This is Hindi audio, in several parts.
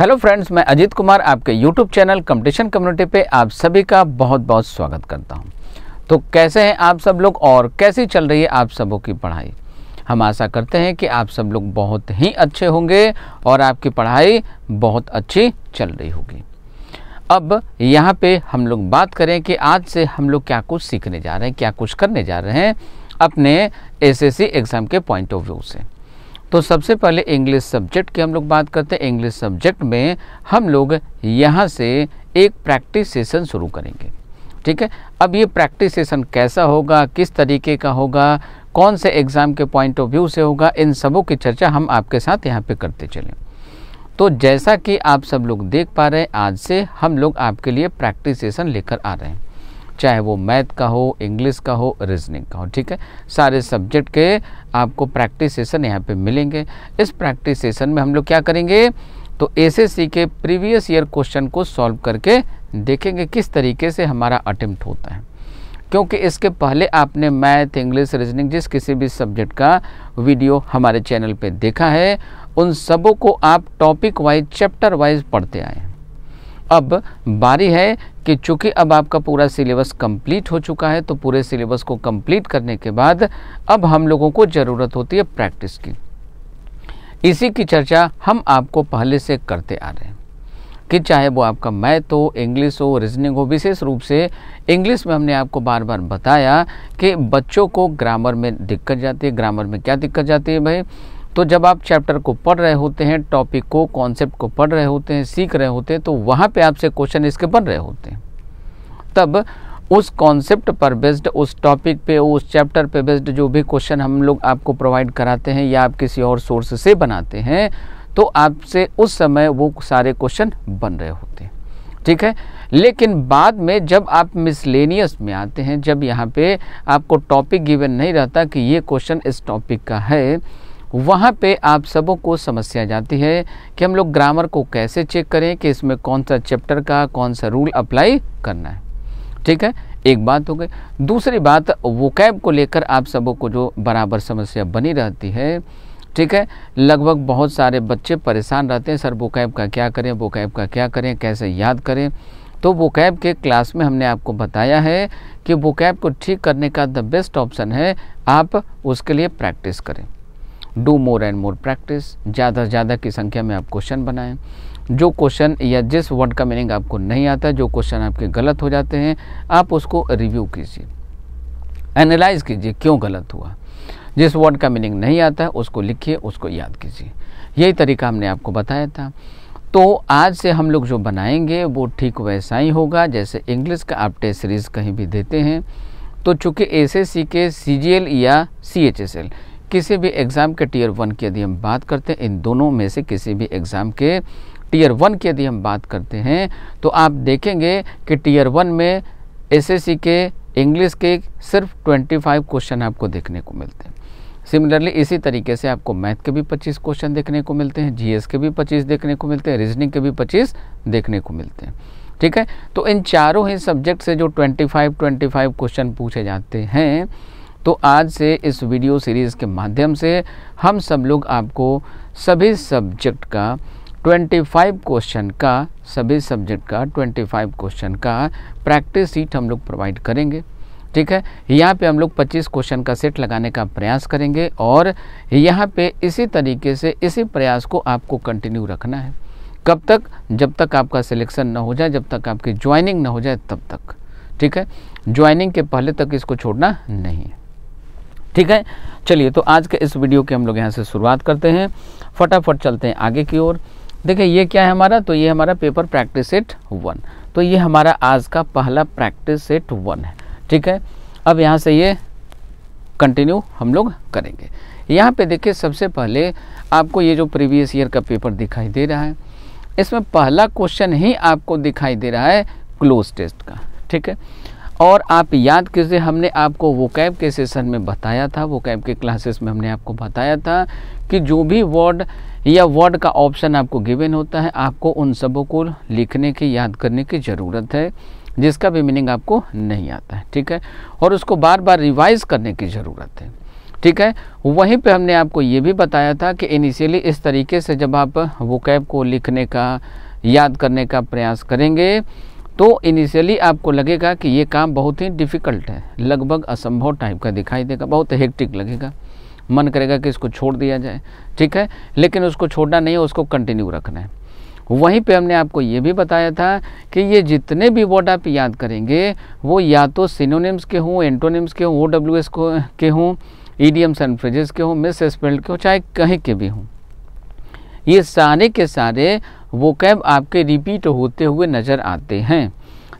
हेलो फ्रेंड्स मैं अजीत कुमार आपके यूट्यूब चैनल कंपटीशन कम्युनिटी पे आप सभी का बहुत बहुत स्वागत करता हूँ तो कैसे हैं आप सब लोग और कैसी चल रही है आप सबों की पढ़ाई हम आशा करते हैं कि आप सब लोग बहुत ही अच्छे होंगे और आपकी पढ़ाई बहुत अच्छी चल रही होगी अब यहाँ पे हम लोग बात करें कि आज से हम लोग क्या कुछ सीखने जा रहे हैं क्या कुछ करने जा रहे हैं अपने एसएससी एग्ज़ाम के पॉइंट ऑफ व्यू से तो सबसे पहले इंग्लिश सब्जेक्ट की हम लोग बात करते हैं इंग्लिश सब्जेक्ट में हम लोग यहाँ से एक प्रैक्टिस सेशन शुरू करेंगे ठीक है अब ये प्रैक्टिस सेशन कैसा होगा किस तरीके का होगा कौन से एग्ज़ाम के पॉइंट ऑफ व्यू से होगा इन सबों की चर्चा हम आपके साथ यहाँ पे करते चलें तो जैसा कि आप सब लोग देख पा रहे हैं आज से हम लोग आपके लिए प्रैक्टिस सेशन लेकर आ रहे हैं चाहे वो मैथ का हो इंग्लिश का हो रीजनिंग का हो ठीक है सारे सब्जेक्ट के आपको प्रैक्टिस सेशन यहाँ पे मिलेंगे इस प्रैक्टिस सेशन में हम लोग क्या करेंगे तो एसएससी के प्रीवियस ईयर क्वेश्चन को सॉल्व करके देखेंगे किस तरीके से हमारा अटेम्प्ट होता है क्योंकि इसके पहले आपने मैथ इंग्लिश रीजनिंग जिस किसी भी सब्जेक्ट का वीडियो हमारे चैनल पर देखा है उन सबों को आप टॉपिक वाइज चैप्टर वाइज पढ़ते आए अब बारी है कि चूंकि अब आपका पूरा सिलेबस कंप्लीट हो चुका है तो पूरे सिलेबस को कंप्लीट करने के बाद अब हम लोगों को ज़रूरत होती है प्रैक्टिस की इसी की चर्चा हम आपको पहले से करते आ रहे हैं कि चाहे वो आपका मैथ हो इंग्लिश हो रीजनिंग हो विशेष रूप से इंग्लिश में हमने आपको बार बार बताया कि बच्चों को ग्रामर में दिक्कत जाती है ग्रामर में क्या दिक्कत जाती है भाई तो जब आप चैप्टर को पढ़ रहे होते हैं टॉपिक को कॉन्सेप्ट को पढ़ रहे होते हैं सीख रहे होते हैं तो वहाँ पे आपसे क्वेश्चन इसके बन रहे होते हैं तब उस कॉन्सेप्ट पर बेस्ड उस टॉपिक पे उस चैप्टर पे बेस्ड जो भी क्वेश्चन हम लोग आपको प्रोवाइड कराते हैं या आप किसी और सोर्स से बनाते हैं तो आपसे उस समय वो सारे क्वेश्चन बन रहे होते हैं ठीक है लेकिन बाद में जब आप मिसलेनियस में आते हैं जब यहाँ पे आपको टॉपिक गिवन नहीं रहता कि ये क्वेश्चन इस टॉपिक का है वहाँ पे आप सबों को समस्या जाती है कि हम लोग ग्रामर को कैसे चेक करें कि इसमें कौन सा चैप्टर का कौन सा रूल अप्लाई करना है ठीक है एक बात हो गई दूसरी बात वो कैब को लेकर आप सबों को जो बराबर समस्या बनी रहती है ठीक है लगभग बहुत सारे बच्चे परेशान रहते हैं सर वो कैब का क्या करें वो कैब का क्या करें कैसे याद करें तो वो कैब के क्लास में हमने आपको बताया है कि वो कैब को ठीक करने का द बेस्ट ऑप्शन है आप उसके लिए प्रैक्टिस करें do more and more practice ज़्यादा से ज़्यादा की संख्या में आप क्वेश्चन बनाएं जो क्वेश्चन या जिस वर्ड का मीनिंग आपको नहीं आता जो क्वेश्चन आपके गलत हो जाते हैं आप उसको रिव्यू कीजिए एनालाइज कीजिए क्यों गलत हुआ जिस वर्ड का मीनिंग नहीं आता है उसको लिखिए उसको याद कीजिए यही तरीका हमने आपको बताया था तो आज से हम लोग जो बनाएंगे वो ठीक वैसा ही होगा जैसे इंग्लिश का आप टेस्ट सीरीज़ कहीं भी देते हैं तो चूँकि एस के सी या सी किसी भी एग्ज़ाम के टीयर वन की यदि हम बात करते हैं इन दोनों में से किसी भी एग्ज़ाम के टीयर वन की यदि हम बात करते हैं तो आप देखेंगे कि टीयर वन में एसएससी के इंग्लिश के सिर्फ 25 क्वेश्चन आपको देखने को मिलते हैं सिमिलरली इसी तरीके से आपको मैथ के भी 25 क्वेश्चन देखने को मिलते हैं जीएस के भी 25 देखने को मिलते हैं रीजनिंग के भी 25 देखने को मिलते हैं ठीक है तो इन चारों ही सब्जेक्ट से जो 25 25 क्वेश्चन पूछे जाते हैं तो आज से इस वीडियो सीरीज़ के माध्यम से हम सब लोग आपको सभी सब्जेक्ट का 25 क्वेश्चन का सभी सब्जेक्ट का 25 क्वेश्चन का प्रैक्टिस सीट हम लोग प्रोवाइड करेंगे ठीक है यहाँ पे हम लोग 25 क्वेश्चन का सेट लगाने का प्रयास करेंगे और यहाँ पे इसी तरीके से इसी प्रयास को आपको कंटिन्यू रखना है कब तक जब तक आपका सिलेक्शन ना हो जाए जब तक आपकी ज्वाइनिंग ना हो जाए तब तक ठीक है ज्वाइनिंग के पहले तक इसको छोड़ना नहीं है ठीक है चलिए तो आज के इस वीडियो की हम लोग यहाँ से शुरुआत करते हैं फटाफट चलते हैं आगे की ओर देखिए ये क्या है हमारा तो ये हमारा पेपर प्रैक्टिस सेट वन तो ये हमारा आज का पहला प्रैक्टिस सेट वन है ठीक है अब यहाँ से ये कंटिन्यू हम लोग करेंगे यहाँ पे देखिए सबसे पहले आपको ये जो प्रीवियस ईयर का पेपर दिखाई दे रहा है इसमें पहला क्वेश्चन ही आपको दिखाई दे रहा है क्लोज टेस्ट का ठीक है और आप याद कीजिए हमने आपको वो कैब के सेशन में बताया था वो कैब के क्लासेस में हमने आपको बताया था कि जो भी वर्ड या वर्ड का ऑप्शन आपको गिवन होता है आपको उन सबों को लिखने की याद करने की ज़रूरत है जिसका भी मीनिंग आपको नहीं आता है ठीक है और उसको बार बार रिवाइज करने की ज़रूरत है ठीक है वहीं पे हमने आपको ये भी बताया था कि इनिशियली इस तरीके से जब आप वो कैब को लिखने का याद करने का प्रयास करेंगे तो इनिशियली आपको लगेगा कि ये काम बहुत ही डिफ़िकल्ट है लगभग असंभव टाइप का दिखाई देगा बहुत हेक्टिक लगेगा मन करेगा कि इसको छोड़ दिया जाए ठीक है लेकिन उसको छोड़ना नहीं है उसको कंटिन्यू रखना है वहीं पे हमने आपको ये भी बताया था कि ये जितने भी वर्ड आप याद करेंगे वो या तो सिनोनिम्स के हों एंटोनिम्स के हों ओ डब्ल्यू एस के हों idioms and phrases के हों मिस स्पेल्ड के हों चाहे कहीं के भी हों ये सारे के सारे वो कैब आपके रिपीट होते हुए नज़र आते हैं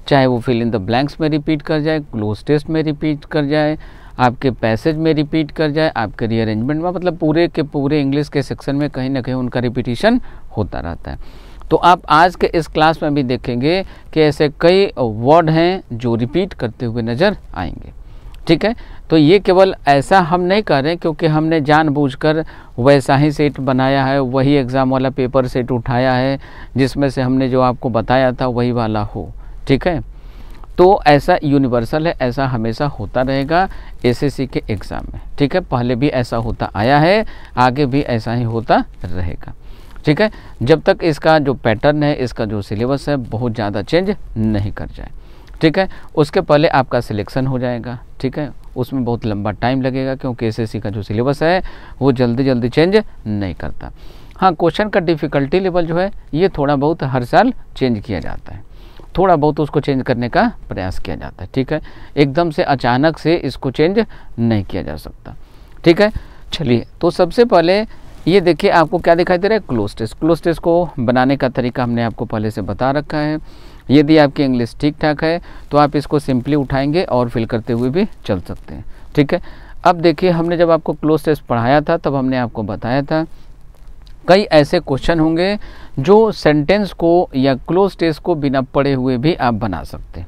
चाहे वो फिल इन द ब्लैंक्स में रिपीट कर जाए क्लोज टेस्ट में रिपीट कर जाए आपके पैसेज में रिपीट कर जाए आपके रीअरेंजमेंट में मतलब पूरे के पूरे इंग्लिश के सेक्शन में कहीं ना कहीं उनका रिपीटिशन होता रहता है तो आप आज के इस क्लास में भी देखेंगे कि ऐसे कई वर्ड हैं जो रिपीट करते हुए नज़र आएंगे ठीक है तो ये केवल ऐसा हम नहीं कर रहे क्योंकि हमने जानबूझकर वैसा ही सेट बनाया है वही एग्ज़ाम वाला पेपर सेट उठाया है जिसमें से हमने जो आपको बताया था वही वाला हो ठीक है तो ऐसा यूनिवर्सल है ऐसा हमेशा होता रहेगा एसएससी के एग्ज़ाम में ठीक है पहले भी ऐसा होता आया है आगे भी ऐसा ही होता रहेगा ठीक है जब तक इसका जो पैटर्न है इसका जो सिलेबस है बहुत ज़्यादा चेंज नहीं कर जाए ठीक है उसके पहले आपका सिलेक्शन हो जाएगा ठीक है उसमें बहुत लंबा टाइम लगेगा क्योंकि एस का जो सिलेबस है वो जल्दी जल्दी चेंज नहीं करता हाँ क्वेश्चन का डिफ़िकल्टी लेवल जो है ये थोड़ा बहुत हर साल चेंज किया जाता है थोड़ा बहुत उसको चेंज करने का प्रयास किया जाता है ठीक है एकदम से अचानक से इसको चेंज नहीं किया जा सकता ठीक है चलिए तो सबसे पहले ये देखिए आपको क्या दिखाई दे रहा है क्लोज टेस्ट क्लोज टेस्ट को बनाने का तरीका हमने आपको पहले से बता रखा है यदि आपकी इंग्लिश ठीक ठाक है तो आप इसको सिंपली उठाएंगे और फिल करते हुए भी चल सकते हैं ठीक है अब देखिए हमने जब आपको क्लोज टेस्ट पढ़ाया था तब हमने आपको बताया था कई ऐसे क्वेश्चन होंगे जो सेंटेंस को या क्लोज टेस्ट को बिना पढ़े हुए भी आप बना सकते हैं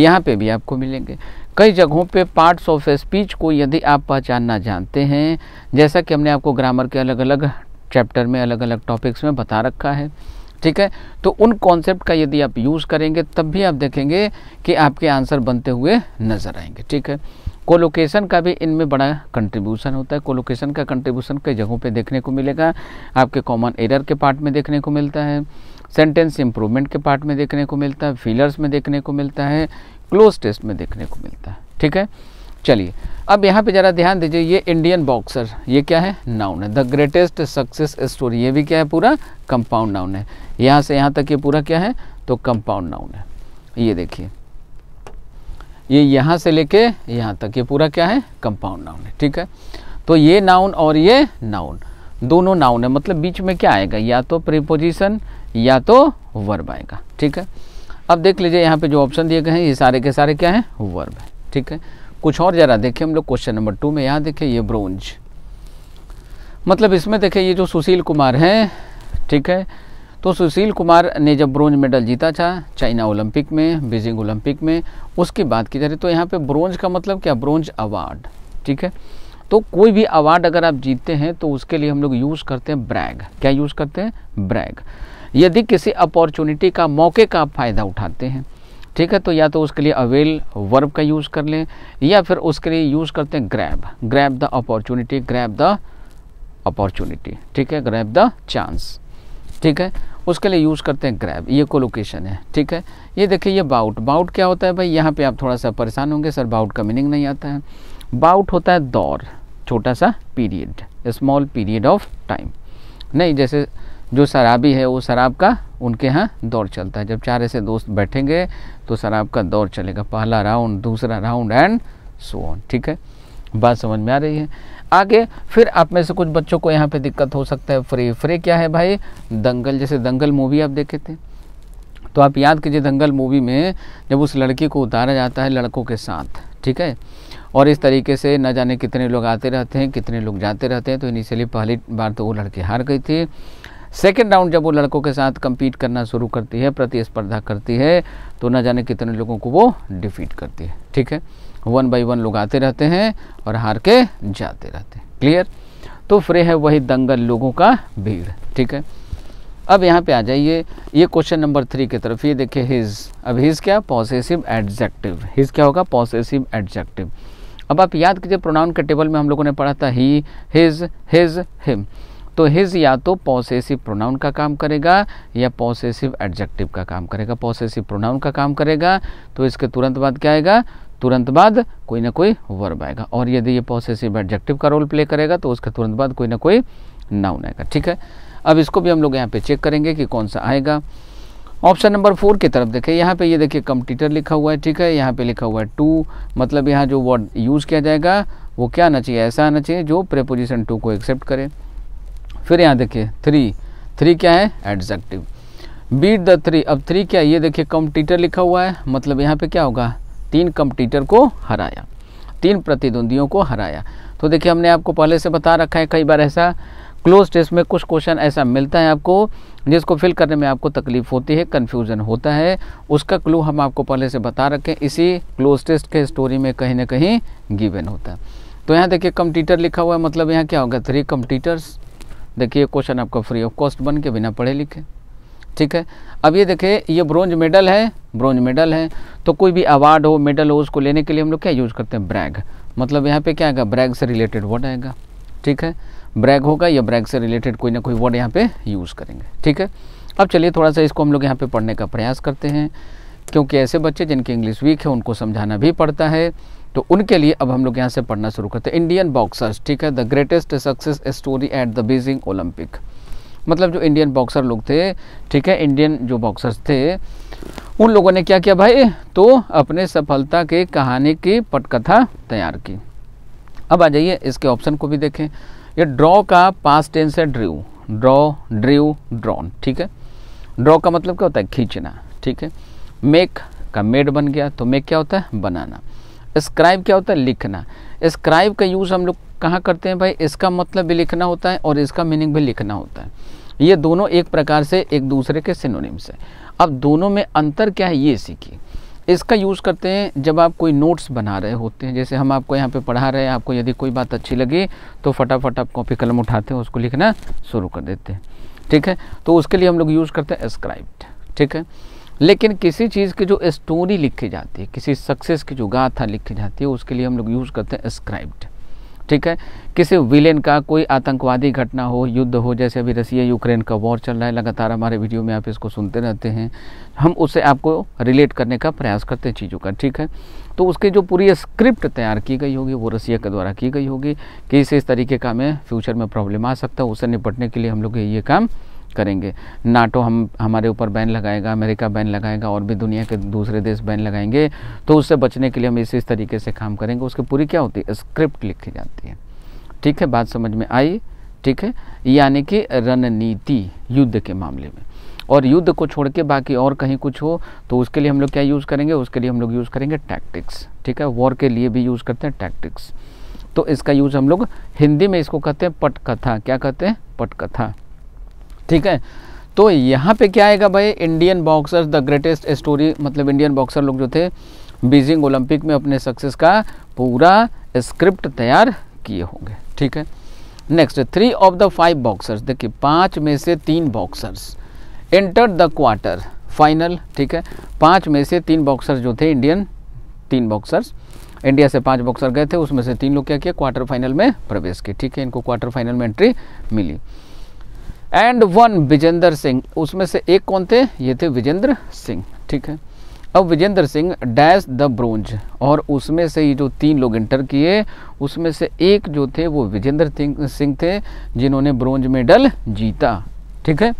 यहाँ पे भी आपको मिलेंगे कई जगहों पे पार्ट्स ऑफ स्पीच को यदि आप पहचानना जानते हैं जैसा कि हमने आपको ग्रामर के अलग अलग चैप्टर में अलग अलग टॉपिक्स में बता रखा है ठीक है तो उन कॉन्सेप्ट का यदि आप यूज़ करेंगे तब भी आप देखेंगे कि आपके आंसर बनते हुए नज़र आएंगे ठीक है कोलोकेशन का भी इनमें बड़ा कंट्रीब्यूशन होता है कोलोकेशन का कंट्रीब्यूशन कई जगहों पे देखने को मिलेगा आपके कॉमन एरर के पार्ट में देखने को मिलता है सेंटेंस इम्प्रूवमेंट के पार्ट में देखने को मिलता है फीलर्स में देखने को मिलता है क्लोज टेस्ट में देखने को मिलता है ठीक है चलिए अब यहाँ पे ज़रा ध्यान दीजिए ये इंडियन बॉक्सर ये क्या है नाउन है द ग्रेटेस्ट सक्सेस स्टोरी ये भी क्या है पूरा कंपाउंड नाउन है यहाँ से यहाँ तक ये पूरा क्या है तो कंपाउंड नाउन है ये देखिए ये यहाँ से लेके यहाँ तक ये पूरा क्या है कंपाउंड नाउन है ठीक है तो ये नाउन और ये नाउन दोनों नाउन है मतलब बीच में क्या आएगा या तो प्रीपोजिशन या तो वर्ब आएगा ठीक है अब देख लीजिए यहाँ पे जो ऑप्शन दिए गए हैं ये सारे के सारे क्या हैं वर्ब है ठीक है कुछ और ज़रा देखें हम लोग क्वेश्चन नंबर टू में यहाँ देखें ये ब्रोंज मतलब इसमें देखें ये जो सुशील कुमार हैं ठीक है तो सुशील कुमार ने जब ब्रोंज मेडल जीता था चाइना ओलंपिक में बीजिंग ओलंपिक में उसकी बात की जा रही तो यहाँ पे ब्रोंज का मतलब क्या ब्रोंज अवार्ड ठीक है तो कोई भी अवार्ड अगर आप जीतते हैं तो उसके लिए हम लोग यूज़ करते हैं ब्रैग क्या यूज़ करते हैं ब्रैग यदि किसी अपॉर्चुनिटी का मौके का आप फ़ायदा उठाते हैं ठीक है तो या तो उसके लिए अवेल वर्ब का यूज़ कर लें या फिर उसके लिए यूज़ करते हैं grab grab the opportunity grab the opportunity ठीक है ग्रैब द चांस ठीक है उसके लिए यूज़ करते हैं ग्रैब ये को लोकेशन है ठीक है ये देखिए ये बाउट बाउट क्या होता है भाई यहाँ पे आप थोड़ा सा परेशान होंगे सर बाउट का मीनिंग नहीं आता है बाउट होता है दौर छोटा सा period small period of time नहीं जैसे जो शराबी है वो शराब का उनके यहाँ दौर चलता है जब चार ऐसे दोस्त बैठेंगे तो शराब का दौर चलेगा पहला राउंड दूसरा राउंड एंड सो ऑन ठीक है बात समझ में आ रही है आगे फिर आप में से कुछ बच्चों को यहाँ पे दिक्कत हो सकता है फ्रे फ्रे क्या है भाई दंगल जैसे दंगल मूवी आप देखे थे तो आप याद कीजिए दंगल मूवी में जब उस लड़की को उतारा जाता है लड़कों के साथ ठीक है और इस तरीके से न जाने कितने लोग आते रहते हैं कितने लोग जाते रहते हैं तो इनिशियली पहली बार तो वो लड़की हार गई थी सेकेंड राउंड जब वो लड़कों के साथ कम्पीट करना शुरू करती है प्रतिस्पर्धा करती है तो न जाने कितने लोगों को वो डिफीट करती है ठीक है वन बाई वन लोग आते रहते हैं और हार के जाते रहते हैं क्लियर तो फ्रे है वही दंगल लोगों का भीड़ ठीक है अब यहाँ पे आ जाइए ये क्वेश्चन नंबर थ्री की तरफ ये देखिए हिज अब हिज क्या पॉसेसिव एडजेक्टिव हिज क्या होगा पॉसेसिव एडजेक्टिव अब आप याद कीजिए प्रोनाउन के टेबल में हम लोगों ने पढ़ा था ही हिज हिज हिम तो हिज या तो पॉसेसिव प्रोनाउन का काम करेगा या पॉसेसिव एडजेक्टिव का काम करेगा पॉसेसिव प्रोनाउन का काम करेगा तो इसके तुरंत बाद क्या आएगा तुरंत बाद कोई ना कोई वर्ब आएगा और यदि ये पॉसेसिव एडजेक्टिव का रोल प्ले करेगा तो उसके तुरंत बाद कोई ना कोई नाउन आएगा ठीक है अब इसको भी हम लोग यहाँ पे चेक करेंगे कि कौन सा आएगा ऑप्शन नंबर फोर की तरफ देखें यहाँ पे ये देखिए कंप्यूटर लिखा हुआ है ठीक है यहाँ पे लिखा हुआ है टू मतलब यहाँ जो वर्ड यूज़ किया जाएगा वो क्या आना चाहिए ऐसा आना चाहिए जो प्रेपोजिशन टू को एक्सेप्ट करें फिर यहाँ देखिए थ्री थ्री क्या है एडजेक्टिव बीट द थ्री अब थ्री क्या ये देखिए कंपटीटर लिखा हुआ है मतलब यहाँ पे क्या होगा तीन कंपटीटर को हराया तीन प्रतिद्वंदियों को हराया तो देखिए हमने आपको पहले से बता रखा है कई बार ऐसा क्लोज टेस्ट में कुछ क्वेश्चन ऐसा मिलता है आपको जिसको फिल करने में आपको तकलीफ होती है कन्फ्यूजन होता है उसका क्लू हम आपको पहले से बता रखें इसी क्लोज टेस्ट के स्टोरी में कहीं ना कहीं गिवन होता है तो यहाँ देखिए कंपटीटर लिखा हुआ है मतलब यहाँ क्या होगा थ्री कंपटीटर्स देखिए क्वेश्चन आपका फ्री ऑफ कॉस्ट बन के बिना पढ़े लिखे ठीक है अब ये देखिए ये ब्रोंज मेडल है ब्रोंज मेडल है तो कोई भी अवार्ड हो मेडल हो उसको लेने के लिए हम लोग क्या यूज़ करते हैं ब्रैग मतलब यहाँ पे क्या आएगा ब्रैग से रिलेटेड वर्ड आएगा ठीक है ब्रैग होगा या ब्रैग से रिलेटेड कोई ना कोई वर्ड यहाँ पे यूज़ करेंगे ठीक है अब चलिए थोड़ा सा इसको हम लोग यहाँ पर पढ़ने का प्रयास करते हैं क्योंकि ऐसे बच्चे जिनकी इंग्लिश वीक है उनको समझाना भी पड़ता है तो उनके लिए अब हम लोग यहाँ से पढ़ना शुरू करते हैं इंडियन बॉक्सर्स ठीक है the greatest success story at the Beijing Olympic मतलब जो इंडियन बॉक्सर लोग थे ठीक है इंडियन जो बॉक्सर्स थे उन लोगों ने क्या किया भाई तो अपने सफलता के कहानी की पटकथा तैयार की अब आ जाइए इसके ऑप्शन को भी देखें ये ड्रॉ का पास टेंस है ड्रिव ड्रॉ ड्रिव ड्रॉन ठीक है ड्रॉ का मतलब क्या होता है खींचना ठीक है मेक का मेड बन गया तो मेक क्या होता है बनाना स्क्राइब क्या होता है लिखना स्क्राइब का यूज़ हम लोग कहाँ करते हैं भाई इसका मतलब भी लिखना होता है और इसका मीनिंग भी लिखना होता है ये दोनों एक प्रकार से एक दूसरे के सिनोनिम्स से अब दोनों में अंतर क्या है ये सीखिए इसका यूज़ करते हैं जब आप कोई नोट्स बना रहे होते हैं जैसे हम आपको यहाँ पे पढ़ा रहे हैं आपको यदि कोई बात अच्छी लगी तो फटाफट आप कॉपी कलम उठाते हैं उसको लिखना शुरू कर देते हैं ठीक है तो उसके लिए हम लोग यूज़ करते हैं स्क्राइब्ड ठीक है लेकिन किसी चीज़ की जो स्टोरी लिखी जाती है किसी सक्सेस की जो गाथा लिखी जाती है उसके लिए हम लोग यूज़ करते हैं स्क्राइब्ड ठीक है किसी विलेन का कोई आतंकवादी घटना हो युद्ध हो जैसे अभी रसिया यूक्रेन का वॉर चल रहा है लगातार हमारे वीडियो में आप इसको सुनते रहते हैं हम उससे आपको रिलेट करने का प्रयास करते हैं चीज़ों का ठीक है तो उसकी जो पूरी स्क्रिप्ट तैयार की गई होगी वो रसिया के द्वारा की गई होगी कि इस तरीके का हमें फ्यूचर में प्रॉब्लम आ सकता है उससे निपटने के लिए हम लोग ये काम करेंगे नाटो हम हमारे ऊपर बैन लगाएगा अमेरिका बैन लगाएगा और भी दुनिया के दूसरे देश बैन लगाएंगे तो उससे बचने के लिए हम इस इस तरीके से काम करेंगे उसकी पूरी क्या होती है स्क्रिप्ट लिखी जाती है ठीक है बात समझ में आई ठीक है यानी कि रणनीति युद्ध के मामले में और युद्ध को छोड़ के बाकी और कहीं कुछ हो तो उसके लिए हम लोग क्या यूज़ करेंगे उसके लिए हम लोग यूज़ करेंगे टैक्टिक्स ठीक है वॉर के लिए भी यूज़ करते हैं टैक्टिक्स तो इसका यूज़ हम लोग हिंदी में इसको कहते हैं पटकथा क्या कहते हैं पटकथा ठीक है तो यहाँ पे क्या आएगा भाई Indian boxer the greatest story मतलब इंडियन बॉक्सर लोग जो थे बीजिंग ओलंपिक में अपने सक्सेस का पूरा स्क्रिप्ट तैयार किए होंगे ठीक है next three of the five boxers देखिए पाँच में से तीन boxers enter the quarter final ठीक है पाँच में से तीन बॉक्सर्स जो थे इंडियन तीन बॉक्सर्स इंडिया से पांच बॉक्सर गए थे उसमें से तीन लोग क्या किया क्वार्टर फाइनल में प्रवेश किए ठीक है इनको क्वार्टर फाइनल में एंट्री मिली एंड वन विजेंद्र सिंह उसमें से एक कौन थे ये थे विजेंद्र सिंह ठीक है अब Vijender Singh dash the bronze और उसमें से ये जो तीन लोग इंटर किए उसमें से एक जो थे वो विजेंद्र सिंह थे जिन्होंने ब्रोंज मेडल जीता ठीक है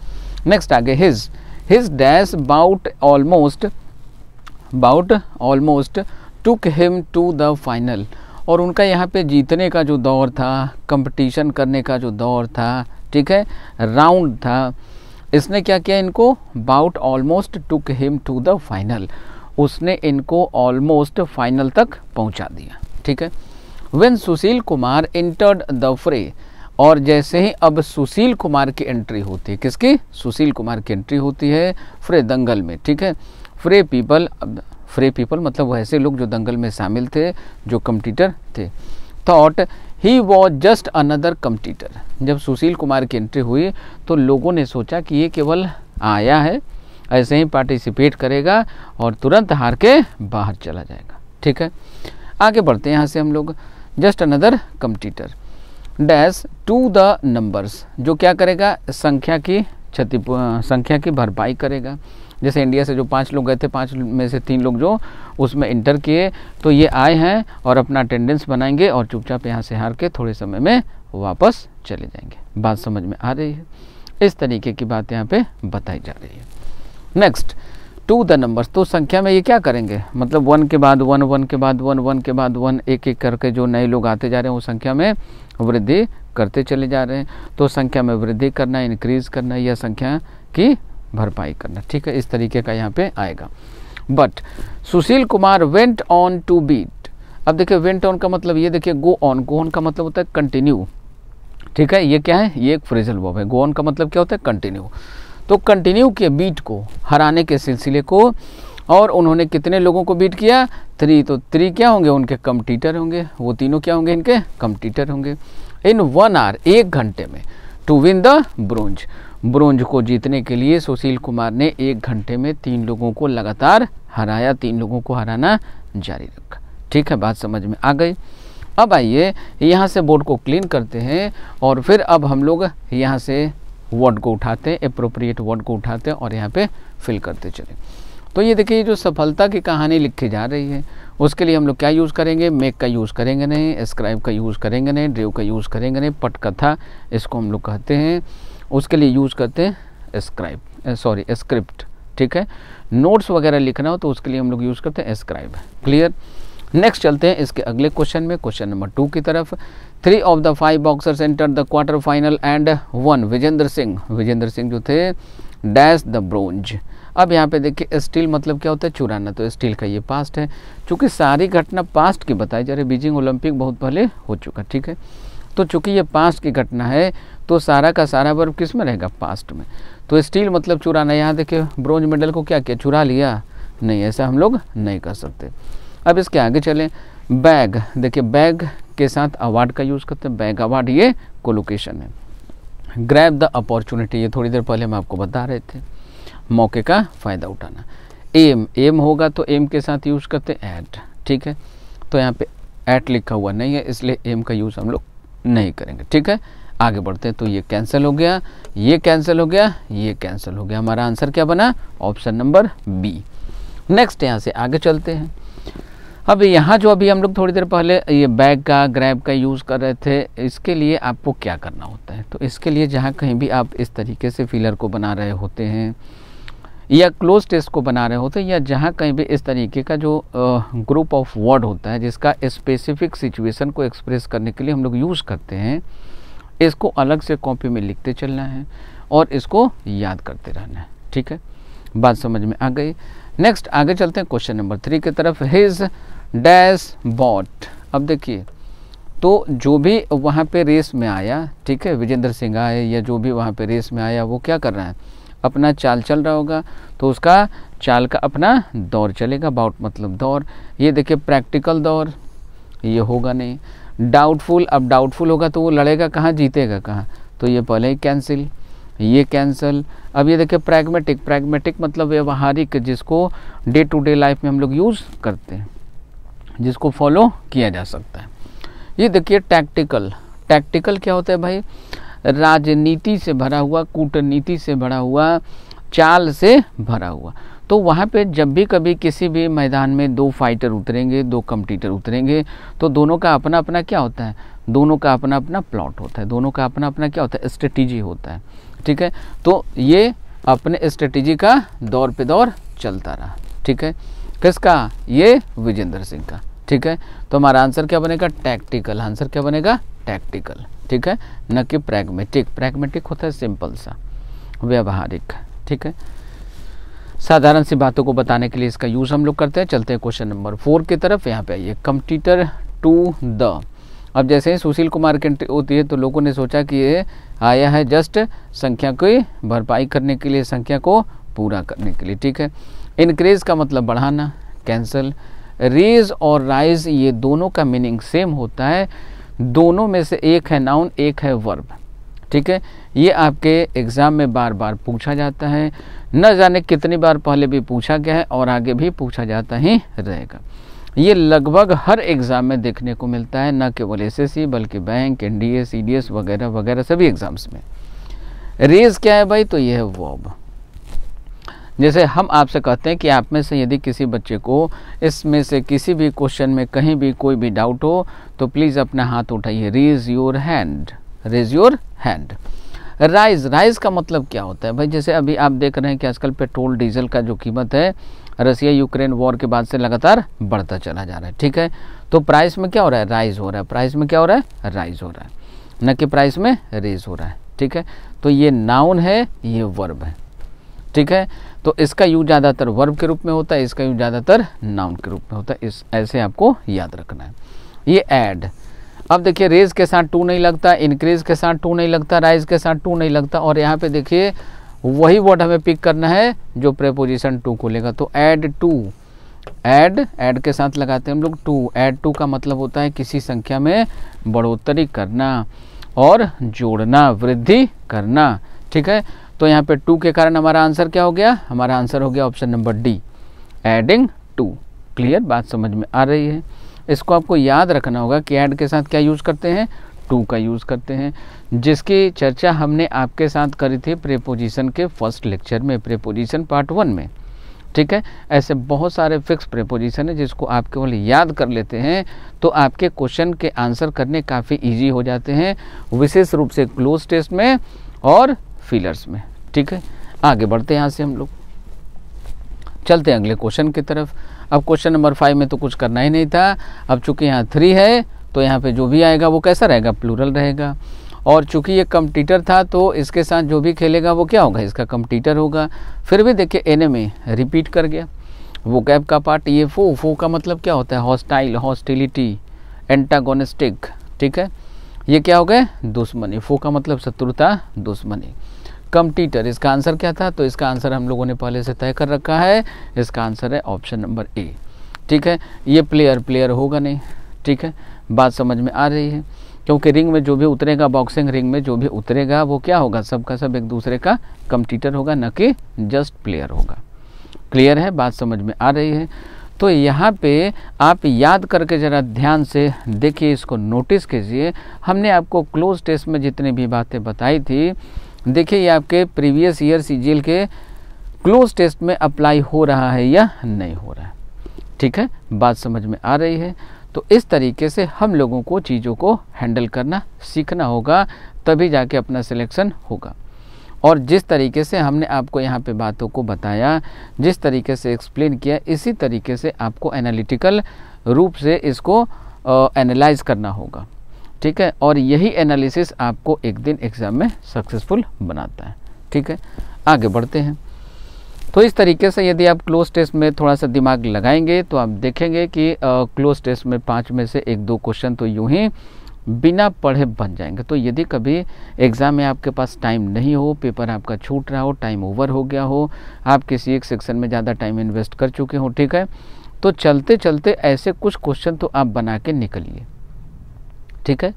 नेक्स्ट आगे his his dash bout almost bout almost took him to the final और उनका यहाँ पे जीतने का जो दौर था कंपटीशन करने का जो दौर था ठीक है राउंड था इसने क्या किया इनको bout almost took him to the final उसने इनको ऑलमोस्ट फाइनल तक पहुंचा दिया ठीक है when Sushil Kumar entered the fray और जैसे ही अब सुशील कुमार की एंट्री होती है किसकी सुशील कुमार की एंट्री होती है फ्रे दंगल में ठीक है फ्रे पीपल फ्रे पीपल मतलब वो ऐसे लोग जो दंगल में शामिल थे जो कंप्यूटर थे thought he was just another competitor जब सुशील कुमार की एंट्री हुई तो लोगों ने सोचा कि ये केवल आया है ऐसे ही पार्टिसिपेट करेगा और तुरंत हार के बाहर चला जाएगा ठीक है आगे बढ़ते हैं यहाँ से हम लोग just another competitor dash to the numbers जो क्या करेगा संख्या की क्षति संख्या की भरपाई करेगा जैसे इंडिया से जो पाँच लोग गए थे पाँच में से तीन लोग जो उसमें इंटर किए तो ये आए हैं और अपना अटेंडेंस बनाएंगे और चुपचाप यहाँ से हार के थोड़े समय में वापस चले जाएंगे बात समझ में आ रही है इस तरीके की बात यहाँ पे बताई जा रही है नेक्स्ट टू द नंबर्स तो संख्या में ये क्या करेंगे मतलब वन के बाद वन वन के बाद वन वन के बाद वन एक एक करके जो नए लोग आते जा रहे हैं वो संख्या में वृद्धि करते चले जा रहे हैं तो संख्या में वृद्धि करना इंक्रीज करना यह संख्या की भरपाई करना ठीक है इस तरीके का यहाँ पे आएगा but Sushil Kumar went on to beat अब देखिए वेंट ऑन का मतलब ये देखिए गो ऑन गो ऑन का मतलब होता है कंटिन्यू ठीक है ये क्या है ये एक फ्रिजल वॉब है गो ऑन का मतलब क्या होता है कंटिन्यू तो कंटिन्यू के बीट को हराने के सिलसिले को और उन्होंने कितने लोगों को बीट किया थ्री तो थ्री क्या होंगे उनके टीटर होंगे वो तीनों क्या होंगे इनके टीटर होंगे इन वन आवर एक घंटे में to win the bronze bronze को जीतने के लिए सुशील कुमार ने एक घंटे में तीन लोगों को लगातार हराया तीन लोगों को हराना जारी रखा ठीक है बात समझ में आ गई अब आइए यहाँ से बोर्ड को क्लीन करते हैं और फिर अब हम लोग यहाँ से वर्ड को उठाते हैं अप्रोप्रिएट वर्ड को उठाते हैं और यहाँ पे फिल करते चले तो ये देखिए जो सफलता की कहानी लिखी जा रही है उसके लिए हम लोग क्या यूज़ करेंगे मेक का यूज़ करेंगे नहीं स्क्राइब का यूज़ करेंगे नहीं ड्रेव का यूज़ करेंगे नहीं पटकथा इसको हम लोग कहते हैं उसके लिए यूज़ करते हैं स्क्राइब सॉरी स्क्रिप्ट ठीक है नोट्स वगैरह लिखना हो तो उसके लिए हम लोग यूज़ करते हैं स्क्राइब क्लियर नेक्स्ट चलते हैं इसके अगले क्वेश्चन में क्वेश्चन नंबर टू की तरफ three of the five boxers enter the quarter final and one Vijender Singh Vijender Singh जो थे डैश द ब्रोंज अब यहाँ पे देखिए स्टील मतलब क्या होता है चुराना तो स्टील का ये पास्ट है क्योंकि सारी घटना पास्ट की बताई जा रही बीजिंग ओलंपिक बहुत पहले हो चुका ठीक है तो चूंकि ये पास्ट की घटना है तो सारा का सारा वर्ब किस में रहेगा पास्ट में तो स्टील मतलब चुराना यहाँ देखिए ब्रोंज मेडल को क्या किया चुरा लिया नहीं ऐसा हम लोग नहीं कर सकते अब इसके आगे चलें बैग देखिए बैग के साथ अवार्ड का यूज़ करते हैं बैग अवार्ड ये कोलोकेशन है ग्रैब द अपॉर्चुनिटी ये थोड़ी देर पहले हम आपको बता रहे थे मौके का फ़ायदा उठाना एम एम होगा तो एम के साथ यूज़ करते हैं ऐट ठीक है तो यहाँ पे ऐट लिखा हुआ नहीं है इसलिए एम का यूज़ हम लोग नहीं करेंगे ठीक है आगे बढ़ते हैं तो ये कैंसिल हो गया ये कैंसिल हो गया ये कैंसिल हो गया हमारा आंसर क्या बना ऑप्शन नंबर बी नेक्स्ट यहाँ से आगे चलते हैं अब यहाँ जो अभी हम लोग थोड़ी देर पहले ये बैग का ग्रैब का यूज़ कर रहे थे इसके लिए आपको क्या करना होता है तो इसके लिए जहाँ कहीं भी आप इस तरीके से फिलर को बना रहे होते हैं या क्लोज टेस्ट को बना रहे होते हैं या जहाँ कहीं भी इस तरीके का जो ग्रुप ऑफ वर्ड होता है जिसका स्पेसिफिक सिचुएशन को एक्सप्रेस करने के लिए हम लोग यूज़ करते हैं इसको अलग से कॉपी में लिखते चलना है और इसको याद करते रहना है ठीक है बात समझ में आ गई नेक्स्ट आगे चलते हैं क्वेश्चन नंबर थ्री की तरफ हिज डैश बॉट अब देखिए तो जो भी वहाँ पे रेस में आया ठीक है विजेंद्र सिंह आए या जो भी वहाँ पे रेस में आया वो क्या कर रहा है अपना चाल चल रहा होगा तो उसका चाल का अपना दौर चलेगा बाउट मतलब दौर ये देखिए प्रैक्टिकल दौर ये होगा नहीं डाउटफुल अब डाउटफुल होगा तो वो लड़ेगा कहाँ जीतेगा कहाँ तो ये पहले ही कैंसिल ये कैंसिल अब ये देखिए प्रैग्मेटिक प्रैग्मेटिक मतलब व्यवहारिक जिसको डे टू डे लाइफ में हम लोग यूज़ करते हैं जिसको फॉलो किया जा सकता है ये देखिए टैक्टिकल टैक्टिकल क्या होता है भाई राजनीति से भरा हुआ कूटनीति से भरा हुआ चाल से भरा हुआ तो वहाँ पे जब भी कभी किसी भी मैदान में दो फाइटर उतरेंगे दो कम्पटीटर उतरेंगे तो दोनों का अपना अपना क्या होता है दोनों का अपना अपना प्लॉट होता है दोनों का अपना अपना क्या होता है स्ट्रेटी होता है ठीक है तो ये अपने स्ट्रेटजी का दौर पे दौर चलता रहा ठीक है किसका ये विजेंद्र सिंह का ठीक है तो हमारा आंसर क्या बनेगा टैक्टिकल आंसर क्या बनेगा टैक्टिकल ठीक है न कि प्रैग्मेटिक प्रैग्मेटिक होता है सिंपल सा व्यवहारिक ठीक है साधारण सी बातों को बताने के लिए इसका यूज़ हम लोग करते हैं चलते हैं क्वेश्चन नंबर फोर की तरफ यहाँ पे आइए कंप्यूटर टू द अब जैसे ही सुशील कुमार की एंट्री होती है तो लोगों ने सोचा कि ये आया है जस्ट संख्या की भरपाई करने के लिए संख्या को पूरा करने के लिए ठीक है इनक्रीज का मतलब बढ़ाना कैंसल रेज और राइज ये दोनों का मीनिंग सेम होता है दोनों में से एक है नाउन एक है वर्ब ठीक है ये आपके एग्ज़ाम में बार बार पूछा जाता है न जाने कितनी बार पहले भी पूछा गया है और आगे भी पूछा जाता ही रहेगा ये लगभग हर एग्ज़ाम में देखने को मिलता है न केवल एस बल्कि बैंक एन डी वगैरह वगैरह सभी एग्ज़ाम्स में रेज क्या है भाई तो ये है वॉब जैसे हम आपसे कहते हैं कि आप में से यदि किसी बच्चे को इसमें से किसी भी क्वेश्चन में कहीं भी कोई भी डाउट हो तो प्लीज़ अपना हाथ उठाइए raise your hand raise your hand rise rise का मतलब क्या होता है भाई जैसे अभी आप देख रहे हैं कि आजकल पेट्रोल डीजल का जो कीमत है रसिया यूक्रेन वॉर के बाद से लगातार बढ़ता चला जा रहा है ठीक है तो प्राइस में क्या हो रहा है राइज हो रहा है प्राइस में क्या हो रहा है राइज हो रहा है न कि प्राइस में रेज हो रहा है ठीक है तो ये नाउन है ये वर्ब है ठीक है तो इसका यूज ज़्यादातर वर्ब के रूप में होता है इसका यूज ज़्यादातर नाउन के रूप में होता है इस ऐसे आपको याद रखना है ये ऐड अब देखिए रेज के साथ टू नहीं लगता इंक्रीज के साथ टू नहीं लगता राइज के साथ टू नहीं लगता और यहाँ पे देखिए वही वर्ड हमें पिक करना है जो प्रेपोजिशन टू को लेगा तो ऐड टू ऐड ऐड के साथ लगाते हैं हम लोग टू ऐड टू का मतलब होता है किसी संख्या में बढ़ोतरी करना और जोड़ना वृद्धि करना ठीक है तो यहाँ पे टू के कारण हमारा आंसर क्या हो गया हमारा आंसर हो गया option number D adding to clear बात समझ में आ रही है इसको आपको याद रखना होगा कि ऐड के साथ क्या यूज़ करते हैं टू का यूज़ करते हैं जिसकी चर्चा हमने आपके साथ करी थी प्रेपोजिशन के फर्स्ट लेक्चर में प्रेपोजिशन पार्ट वन में ठीक है ऐसे बहुत सारे फिक्स प्रेपोजिशन है जिसको आप केवल याद कर लेते हैं तो आपके क्वेश्चन के आंसर करने काफ़ी इजी हो जाते हैं विशेष रूप से क्लोज टेस्ट में और फिलर्स में ठीक है आगे बढ़ते हैं यहाँ से हम लोग चलते हैं अगले क्वेश्चन की तरफ अब क्वेश्चन नंबर फाइव में तो कुछ करना ही नहीं था अब चूंकि यहाँ थ्री है तो यहाँ पे जो भी आएगा वो कैसा रहेगा प्लूरल रहेगा और चूंकि ये कम्पटीटर था तो इसके साथ जो भी खेलेगा वो क्या होगा इसका कम्पटीटर होगा फिर भी देखिए एन में रिपीट कर गया वो कैब का पार्ट ये फो फो का मतलब क्या होता है हॉस्टाइल हॉस्टिलिटी एंटागोनिस्टिक ठीक है ये क्या हो गए दुश्मनी फो का मतलब शत्रुता दुश्मनी कंप्टीटर इसका आंसर क्या था तो इसका आंसर हम लोगों ने पहले से तय कर रखा है इसका आंसर है ऑप्शन नंबर ए ठीक है ये प्लेयर प्लेयर होगा नहीं ठीक है बात समझ में आ रही है क्योंकि रिंग में जो भी उतरेगा बॉक्सिंग रिंग में जो भी उतरेगा वो क्या होगा सबका सब एक दूसरे का कंप्टीटर होगा न कि जस्ट प्लेयर होगा क्लियर है बात समझ में आ रही है तो यहाँ पे आप याद करके ज़रा ध्यान से देखिए इसको नोटिस कीजिए हमने आपको क्लोज टेस्ट में जितनी भी बातें बताई थी देखिए ये आपके प्रीवियस ईयर सी के क्लोज टेस्ट में अप्लाई हो रहा है या नहीं हो रहा है ठीक है बात समझ में आ रही है तो इस तरीके से हम लोगों को चीज़ों को हैंडल करना सीखना होगा तभी जाके अपना सिलेक्शन होगा और जिस तरीके से हमने आपको यहाँ पे बातों को बताया जिस तरीके से एक्सप्लेन किया इसी तरीके से आपको एनालिटिकल रूप से इसको एनालाइज करना होगा ठीक है और यही एनालिसिस आपको एक दिन एग्ज़ाम में सक्सेसफुल बनाता है ठीक है आगे बढ़ते हैं तो इस तरीके से यदि आप क्लोज टेस्ट में थोड़ा सा दिमाग लगाएंगे तो आप देखेंगे कि क्लोज टेस्ट में पाँच में से एक दो क्वेश्चन तो यूँ ही बिना पढ़े बन जाएंगे तो यदि कभी एग्ज़ाम में आपके पास टाइम नहीं हो पेपर आपका छूट रहा हो टाइम ओवर हो गया हो आप किसी एक सेक्शन में ज़्यादा टाइम इन्वेस्ट कर चुके हो ठीक है तो चलते चलते ऐसे कुछ क्वेश्चन तो आप बना के निकलिए ठीक है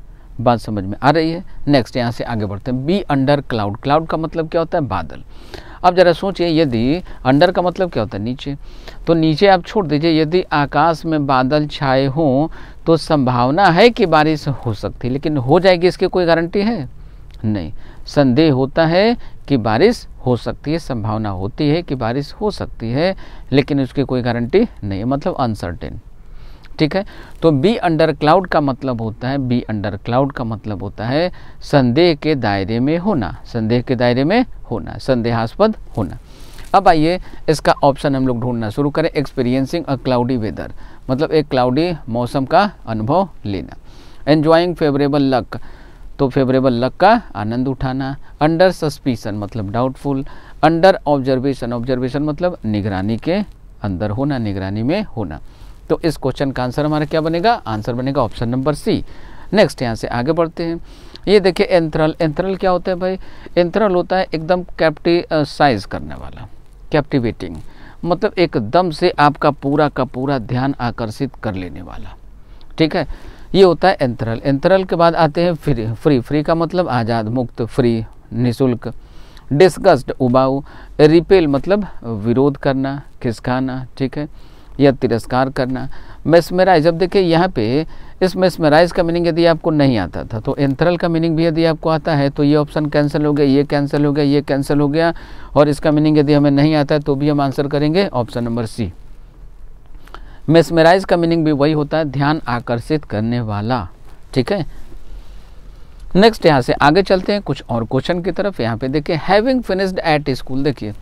बात समझ में आ रही है नेक्स्ट यहाँ से आगे बढ़ते हैं बी अंडर क्लाउड क्लाउड का मतलब क्या होता है बादल अब जरा सोचिए यदि अंडर का मतलब क्या होता है नीचे तो नीचे आप छोड़ दीजिए यदि आकाश में बादल छाए हों तो संभावना है कि बारिश हो सकती है लेकिन हो जाएगी इसकी कोई गारंटी है नहीं संदेह होता है कि बारिश हो सकती है संभावना होती है कि बारिश हो सकती है लेकिन उसकी कोई गारंटी नहीं मतलब अनसर्टेन ठीक है तो बी अंडर क्लाउड का मतलब होता है बी अंडर क्लाउड का मतलब होता है संदेह के दायरे में होना संदेह के दायरे में होना संदेहास्पद होना अब आइए इसका ऑप्शन हम लोग ढूंढना शुरू करें एक्सपीरियंसिंग अ क्लाउडी वेदर मतलब एक क्लाउडी मौसम का अनुभव लेना एन्जॉइंग फेवरेबल लक तो फेवरेबल लक का आनंद उठाना अंडर सस्पिशन मतलब डाउटफुल अंडर ऑब्जर्वेशन ऑब्जर्वेशन मतलब निगरानी के अंदर होना निगरानी में होना तो इस क्वेश्चन का आंसर हमारा क्या बनेगा आंसर बनेगा ऑप्शन नंबर सी नेक्स्ट यहाँ से आगे बढ़ते हैं ये देखिए एंथ्रल एंथ्रल क्या होता है भाई एंथ्रल होता है एकदम कैप्टी साइज करने वाला कैप्टिवेटिंग मतलब एकदम से आपका पूरा का पूरा ध्यान आकर्षित कर लेने वाला ठीक है ये होता है एंथ्रल एंथ्रल के बाद आते हैं फ्री फ्री फ्री का मतलब आज़ाद मुक्त फ्री निशुल्क डिस्कस्ड उबाऊ रिपेल मतलब विरोध करना खिसकाना ठीक है या तिरस्कार करना मेसमेराइज अब देखिए यहाँ पे इस मेसमेराइज का मीनिंग यदि आपको नहीं आता था तो एंथरल का मीनिंग भी यदि आपको आता है तो ये ऑप्शन कैंसिल हो गया ये कैंसिल हो गया ये कैंसिल हो गया और इसका मीनिंग यदि हमें नहीं आता है तो भी हम आंसर करेंगे ऑप्शन नंबर सी मेसमेराइज का मीनिंग भी वही होता है ध्यान आकर्षित करने वाला ठीक है नेक्स्ट यहाँ से आगे चलते हैं कुछ और क्वेश्चन की तरफ यहाँ पे देखिए हैविंग फिनिश्ड एट स्कूल देखिए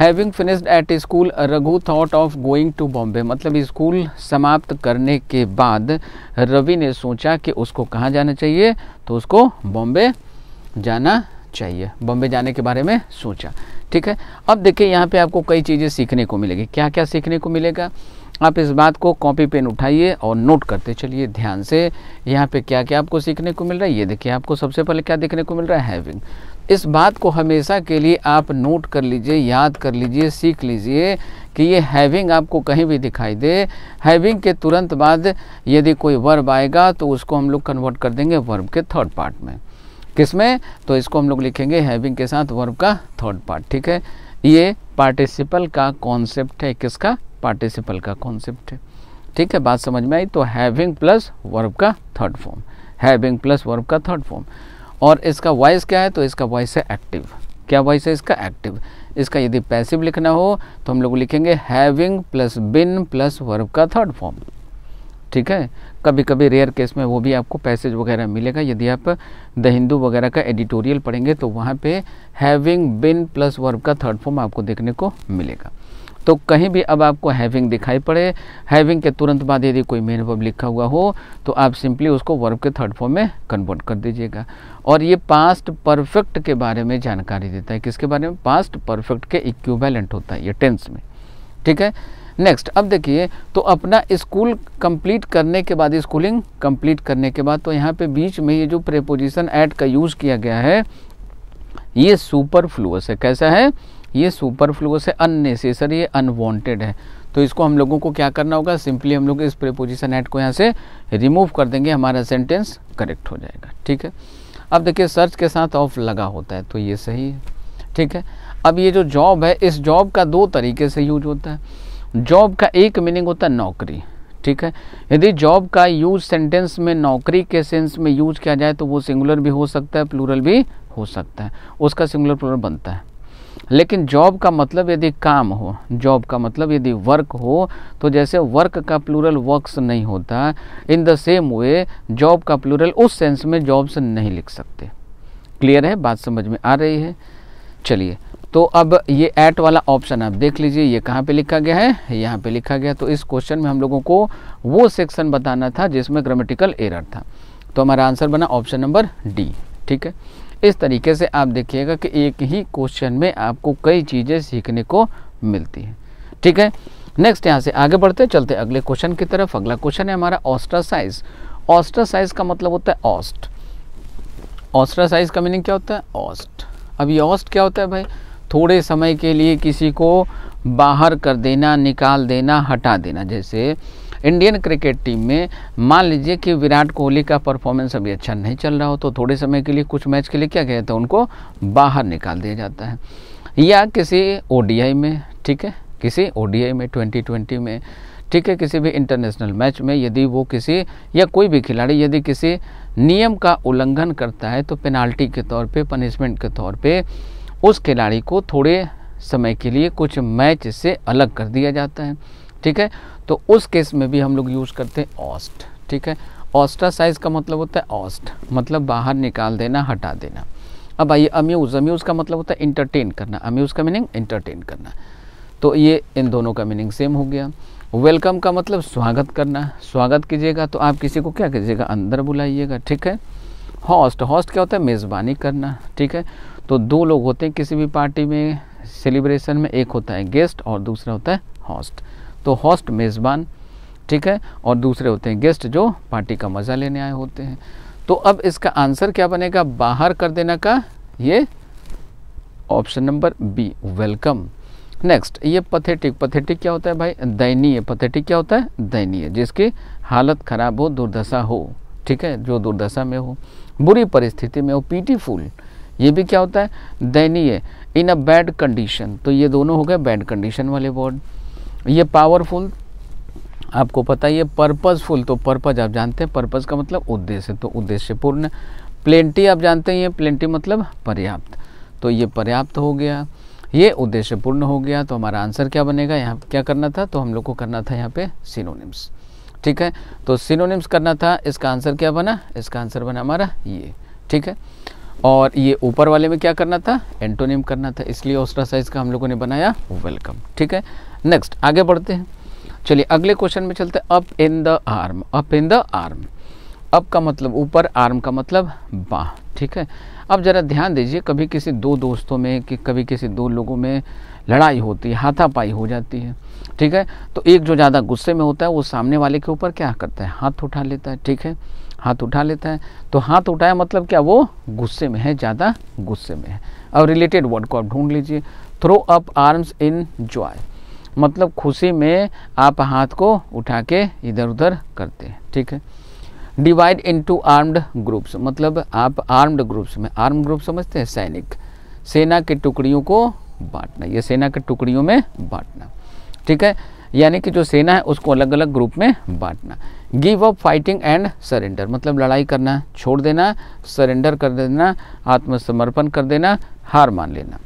having finished at school Raghu thought of going to Bombay मतलब स्कूल समाप्त करने के बाद रवि ने सोचा कि उसको कहाँ जाना चाहिए तो उसको बॉम्बे जाना चाहिए बॉम्बे जाने के बारे में सोचा ठीक है अब देखिए यहाँ पे आपको कई चीज़ें सीखने को मिलेगी क्या क्या सीखने को मिलेगा आप इस बात को कॉपी पेन उठाइए और नोट करते चलिए ध्यान से यहाँ पे क्या क्या आपको सीखने को मिल रहा है ये देखिए आपको सबसे पहले क्या देखने को मिल रहा है हैविंग इस बात को हमेशा के लिए आप नोट कर लीजिए याद कर लीजिए सीख लीजिए कि ये हैविंग आपको कहीं भी दिखाई दे हैविंग के तुरंत बाद यदि कोई वर्ब आएगा तो उसको हम लोग कन्वर्ट कर देंगे वर्ब के थर्ड पार्ट में किस में तो इसको हम लोग लिखेंगे हैविंग के साथ वर्ब का थर्ड पार्ट ठीक है ये पार्टिसिपल का कॉन्सेप्ट है किसका पार्टिसिपल का कॉन्सेप्ट है ठीक है बात समझ में आई तो हैविंग प्लस वर्ब का third form having plus verb का थर्ड फॉर्म और इसका वॉइस क्या है तो इसका वॉइस है एक्टिव क्या वॉइस है इसका एक्टिव इसका यदि पैसिव लिखना हो तो हम लोग लिखेंगे having plus been plus verb का थर्ड फॉर्म ठीक है कभी कभी रेयर केस में वो भी आपको पैसेज वगैरह मिलेगा यदि आप द हिंदू वगैरह का एडिटोरियल पढ़ेंगे तो वहाँ पे हैविंग बिन प्लस वर्ब का थर्ड फॉर्म आपको देखने को मिलेगा तो कहीं भी अब आपको हैविंग दिखाई पड़े हैविंग के तुरंत बाद यदि कोई मेन वर्ब लिखा हुआ हो तो आप सिंपली उसको वर्ब के थर्ड फॉर्म में कन्वर्ट कर दीजिएगा और ये पास्ट परफेक्ट के बारे में जानकारी देता है किसके बारे में पास्ट परफेक्ट के इक्वैलेंट होता है ये टेंस में ठीक है नेक्स्ट अब देखिए तो अपना स्कूल कंप्लीट करने के बाद स्कूलिंग कंप्लीट करने के बाद तो यहाँ पे बीच में ये जो प्रेपोजिशन एड का यूज़ किया गया है ये सुपर फ्लूस है कैसा है ये सुपर फ्लूस है अननेसेसरी है अनवांटेड है तो इसको हम लोगों को क्या करना होगा सिंपली हम लोग इस प्रिपोजिशन एड को यहाँ से रिमूव कर देंगे हमारा सेंटेंस करेक्ट हो जाएगा ठीक है अब देखिए सर्च के साथ ऑफ लगा होता है तो ये सही है ठीक है अब ये जो जॉब है इस जॉब का दो तरीके से यूज होता है जॉब का एक मीनिंग होता है नौकरी ठीक है यदि जॉब का यूज सेंटेंस में नौकरी के सेंस में यूज किया जाए तो वो सिंगुलर भी हो सकता है प्लूरल भी हो सकता है उसका सिंगुलर प्लूरल बनता है लेकिन जॉब का मतलब यदि काम हो जॉब का मतलब यदि वर्क हो तो जैसे वर्क का प्लूरल वर्क्स नहीं होता in the same way job का प्लूरल उस सेंस में जॉब्स नहीं लिख सकते क्लियर है बात समझ में आ रही है चलिए तो अब ये ऐट वाला ऑप्शन आप देख लीजिए ये कहाँ पे लिखा गया है यहाँ पे लिखा गया तो इस क्वेश्चन में हम लोगों को वो सेक्शन बताना था जिसमें ग्रामेटिकल एरर था तो हमारा आंसर बना ऑप्शन नंबर डी ठीक है इस तरीके से आप देखिएगा कि एक ही क्वेश्चन में आपको कई चीज़ें सीखने को मिलती हैं ठीक है नेक्स्ट यहाँ से आगे बढ़ते चलते अगले क्वेश्चन की तरफ अगला क्वेश्चन है हमारा ऑस्ट्रासाइज ऑस्ट्रासाइज का मतलब होता है ऑस्ट ऑस्ट्रासाइज का मीनिंग क्या होता है ऑस्ट अब ये ऑस्ट क्या होता है भाई थोड़े समय के लिए किसी को बाहर कर देना निकाल देना हटा देना जैसे इंडियन क्रिकेट टीम में मान लीजिए कि विराट कोहली का परफॉर्मेंस अभी अच्छा नहीं चल रहा हो तो थोड़े समय के लिए कुछ मैच के लिए क्या कहते हैं तो उनको बाहर निकाल दिया जाता है या किसी ओ में ठीक है किसी ओ में ट्वेंटी में ठीक है किसी भी इंटरनेशनल मैच में यदि वो किसी या कोई भी खिलाड़ी यदि किसी नियम का उल्लंघन करता है तो पेनाल्टी के तौर पे पनिशमेंट के तौर पे उस खिलाड़ी को थोड़े समय के लिए कुछ मैच से अलग कर दिया जाता है ठीक है तो उस केस में भी हम लोग यूज़ करते हैं ऑस्ट ठीक है ऑस्ट्रासाइज का मतलब होता है ऑस्ट मतलब बाहर निकाल देना हटा देना अब आइए अम्यूज़ अम्यूज़ का मतलब होता है इंटरटेन करना अम्यूज़ का मीनिंग इंटरटेन करना तो ये इन दोनों का मीनिंग सेम हो गया वेलकम का मतलब स्वागत करना स्वागत कीजिएगा तो आप किसी को क्या कीजिएगा अंदर बुलाइएगा ठीक है हॉस्ट हॉस्ट क्या होता है मेज़बानी करना ठीक है तो दो लोग होते हैं किसी भी पार्टी में सेलिब्रेशन में एक होता है गेस्ट और दूसरा होता है हॉस्ट तो होस्ट मेज़बान ठीक है और दूसरे होते हैं गेस्ट जो पार्टी का मज़ा लेने आए होते हैं तो अब इसका आंसर क्या बनेगा बाहर कर देना का ये option number B welcome next ये पथेटिक पथेटिक क्या होता है भाई दयनीय पथेटिक क्या होता है दयनीय जिसकी हालत खराब हो दुर्दशा हो ठीक है जो दुर्दशा में हो बुरी परिस्थिति में हो पीटीफुल ये भी क्या होता है दयनीय इन अ बैड कंडीशन तो ये दोनों हो गए बैड कंडीशन वाले वर्ड ये पावरफुल आपको पता ही है पर्पज़फुल तो पर्पज़ आप जानते हैं पर्पज़ का मतलब उद्देश्य तो उद्देश्यपूर्ण प्लेंटी आप जानते हैं प्लेंटी मतलब पर्याप्त तो ये पर्याप्त हो गया ये उद्देश्य पूर्ण हो गया तो हमारा आंसर क्या बनेगा यहाँ क्या करना था तो हम लोग को करना था यहाँ पे सिनोनिम्स ठीक है तो सिनोनिम्स करना था इसका आंसर क्या बना इसका आंसर बना हमारा ये ठीक है और ये ऊपर वाले में क्या करना था एंटोनियम करना था इसलिए ऑस्ट्रासाइज का हम लोगों ने बनाया वेलकम ठीक है नेक्स्ट आगे बढ़ते हैं चलिए अगले क्वेश्चन में चलते हैं up in the arm up in the arm up का मतलब ऊपर आर्म का मतलब बाह ठीक है अब ज़रा ध्यान दीजिए कभी किसी दो दोस्तों में कि कभी किसी दो लोगों में लड़ाई होती है हाथापाई हो जाती है ठीक है तो एक जो ज़्यादा गुस्से में होता है वो सामने वाले के ऊपर क्या करता है हाथ उठा लेता है ठीक है हाथ उठा लेता है तो हाथ उठाया मतलब क्या वो गुस्से में है ज़्यादा गुस्से में है और रिलेटेड वर्ड को आप ढूंढ लीजिए throw up arms in joy मतलब खुशी में आप हाथ को उठा के इधर उधर करते हैं ठीक है डिवाइड इनटू आर्म्ड ग्रुप्स मतलब आप आर्म्ड ग्रुप्स में आर्म्ड ग्रुप समझते हैं सैनिक सेना के टुकड़ियों को बांटना या सेना के टुकड़ियों में बांटना ठीक है यानी कि जो सेना है उसको अलग अलग ग्रुप में बांटना give up fighting and surrender मतलब लड़ाई करना छोड़ देना सरेंडर कर देना आत्मसमर्पण कर देना हार मान लेना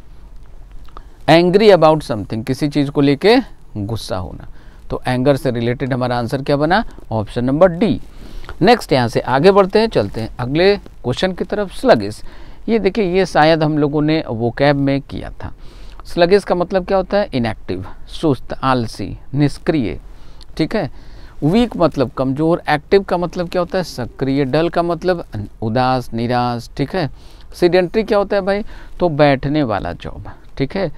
एंग्री अबाउट समथिंग किसी चीज़ को लेके गुस्सा होना तो एंगर से रिलेटेड हमारा आंसर क्या बना ऑप्शन नंबर डी नेक्स्ट यहाँ से आगे बढ़ते हैं चलते हैं अगले क्वेश्चन की तरफ स्लगिस ये देखिए ये शायद हम लोगों ने वो कैब में किया था स्लगिस का मतलब क्या होता है इनएक्टिव सुस्त आलसी निष्क्रिय ठीक है वीक मतलब कमज़ोर एक्टिव का मतलब क्या होता है सक्रिय डल का मतलब उदास निराश ठीक है सीडेंट्री क्या होता है भाई तो बैठने वाला जॉब ठीक है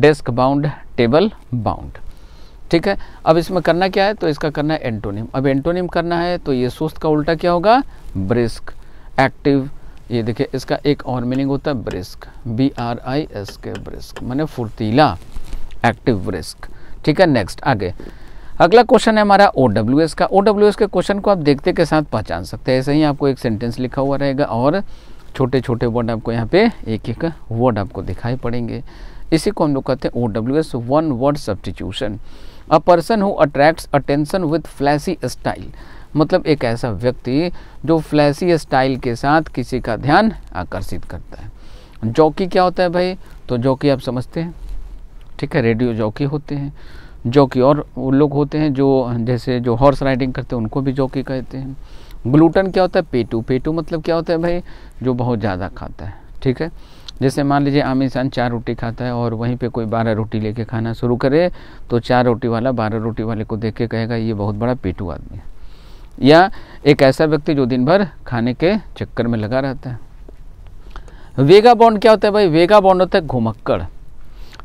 डेस्क बाउंड टेबल बाउंड ठीक है अब इसमें करना क्या है तो इसका करना है एंटोनिम अब एंटोनिम करना है तो ये सुस्त का उल्टा क्या होगा ब्रिस्क एक्टिव ये देखिए इसका एक और मीनिंग होता है brisk B R I S के ब्रिस्क मैंने फुर्तीला एक्टिव ब्रिस्क ठीक है नेक्स्ट आगे अगला क्वेश्चन है हमारा ओ डब्ल्यू एस का ओ डब्ल्यू एस के क्वेश्चन को आप देखते के साथ पहचान सकते हैं ऐसे ही आपको एक सेंटेंस लिखा हुआ रहेगा और छोटे छोटे वर्ड आपको यहाँ पे एक एक वर्ड आपको दिखाई पड़ेंगे इसी को हम लोग कहते हैं O W S one word substitution a person who attracts attention with flashy style मतलब एक ऐसा व्यक्ति जो फ्लैसी स्टाइल के साथ किसी का ध्यान आकर्षित करता है जॉकी क्या होता है भाई तो जॉकी आप समझते हैं ठीक है रेडियो जॉकी होते हैं जॉकी और वो लोग होते हैं जो जैसे जो हॉर्स राइडिंग करते हैं उनको भी जॉकी कहते हैं ग्लूटन क्या होता है पेटू पेटू मतलब क्या होता है भाई जो बहुत ज़्यादा खाता है ठीक है जैसे मान लीजिए आम इंसान चार रोटी खाता है और वहीं पे कोई बारह रोटी लेके खाना शुरू करे तो चार रोटी वाला बारह रोटी वाले को देख के कहेगा ये बहुत बड़ा पेटू आदमी है या एक ऐसा व्यक्ति जो दिन भर खाने के चक्कर में लगा रहता है वेगा बॉन्ड क्या होता है भाई वेगा बॉन्ड होता है घुमक्कड़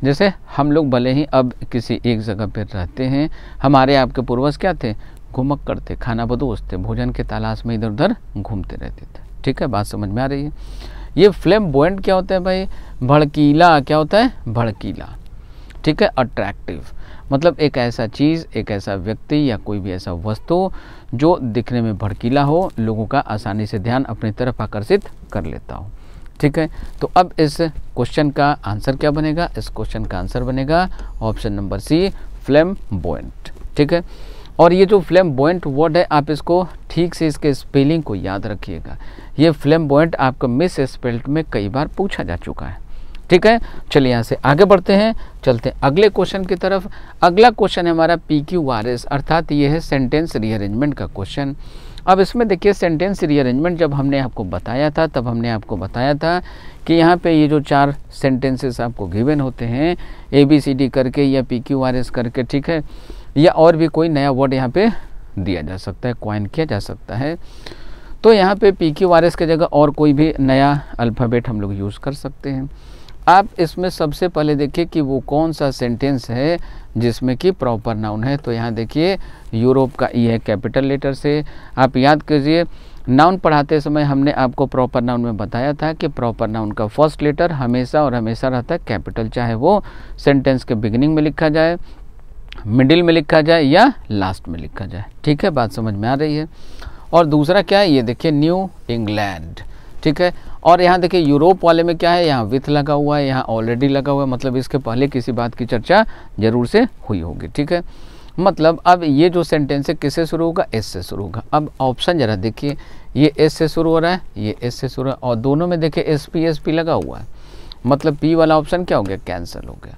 जैसे हम लोग भले ही अब किसी एक जगह पर रहते हैं हमारे आपके पूर्वज क्या थे घुमक करते खाना बदोश थे भोजन के तलाश में इधर उधर घूमते रहते थे ठीक है बात समझ में आ रही है ये फ्लेम बोइंट क्या होता है भाई भड़कीला क्या होता है भड़कीला ठीक है अट्रैक्टिव मतलब एक ऐसा चीज़ एक ऐसा व्यक्ति या कोई भी ऐसा वस्तु जो दिखने में भड़कीला हो लोगों का आसानी से ध्यान अपनी तरफ आकर्षित कर लेता हो ठीक है तो अब इस क्वेश्चन का आंसर क्या बनेगा इस क्वेश्चन का आंसर बनेगा option number C flamboyant ठीक है और ये जो फ्लेम बॉइंट वर्ड है आप इसको ठीक से इसके स्पेलिंग को याद रखिएगा ये फ्लेम बॉइंट आपको मिस स्पेल्ट में कई बार पूछा जा चुका है ठीक है चलिए यहाँ से आगे बढ़ते हैं चलते हैं अगले क्वेश्चन की तरफ अगला क्वेश्चन है हमारा पी क्यू आर एस अर्थात ये है सेंटेंस रीअरेंजमेंट का क्वेश्चन अब इसमें देखिए सेंटेंस रीअरेंजमेंट जब हमने आपको बताया था तब हमने आपको बताया था कि यहाँ पे ये जो चार सेंटेंसेस आपको गिवन होते हैं ए बी सी डी करके या पी क्यू आर एस करके ठीक है या और भी कोई नया वर्ड यहाँ पे दिया जा सकता है क्वाइन किया जा सकता है तो यहाँ पे पी क्यू आर एस की जगह और कोई भी नया अल्फ़ाबेट हम लोग यूज़ कर सकते हैं आप इसमें सबसे पहले देखिए कि वो कौन सा सेंटेंस है जिसमें कि प्रॉपर नाउन है तो यहाँ देखिए यूरोप का ई है कैपिटल लेटर से आप याद कीजिए नाउन पढ़ाते समय हमने आपको प्रॉपर नाउन में बताया था कि प्रॉपर नाउन का फर्स्ट लेटर हमेशा और हमेशा रहता है कैपिटल चाहे वो सेंटेंस के बिगिनिंग में लिखा जाए मिडिल में लिखा जाए या लास्ट में लिखा जाए ठीक है बात समझ में आ रही है और दूसरा क्या है ये देखिए न्यू इंग्लैंड ठीक है और यहाँ देखिए यूरोप वाले में क्या है यहाँ विथ लगा हुआ है यहाँ ऑलरेडी लगा हुआ है मतलब इसके पहले किसी बात की चर्चा जरूर से हुई होगी ठीक है मतलब अब ये जो सेंटेंस है किससे शुरू होगा एस से शुरू होगा अब ऑप्शन जरा देखिए ये एस से शुरू हो रहा है ये एस से शुरू हो रहा है और दोनों में देखिए एस पी एस पी लगा हुआ है मतलब पी वाला ऑप्शन क्या हो गया कैंसिल हो गया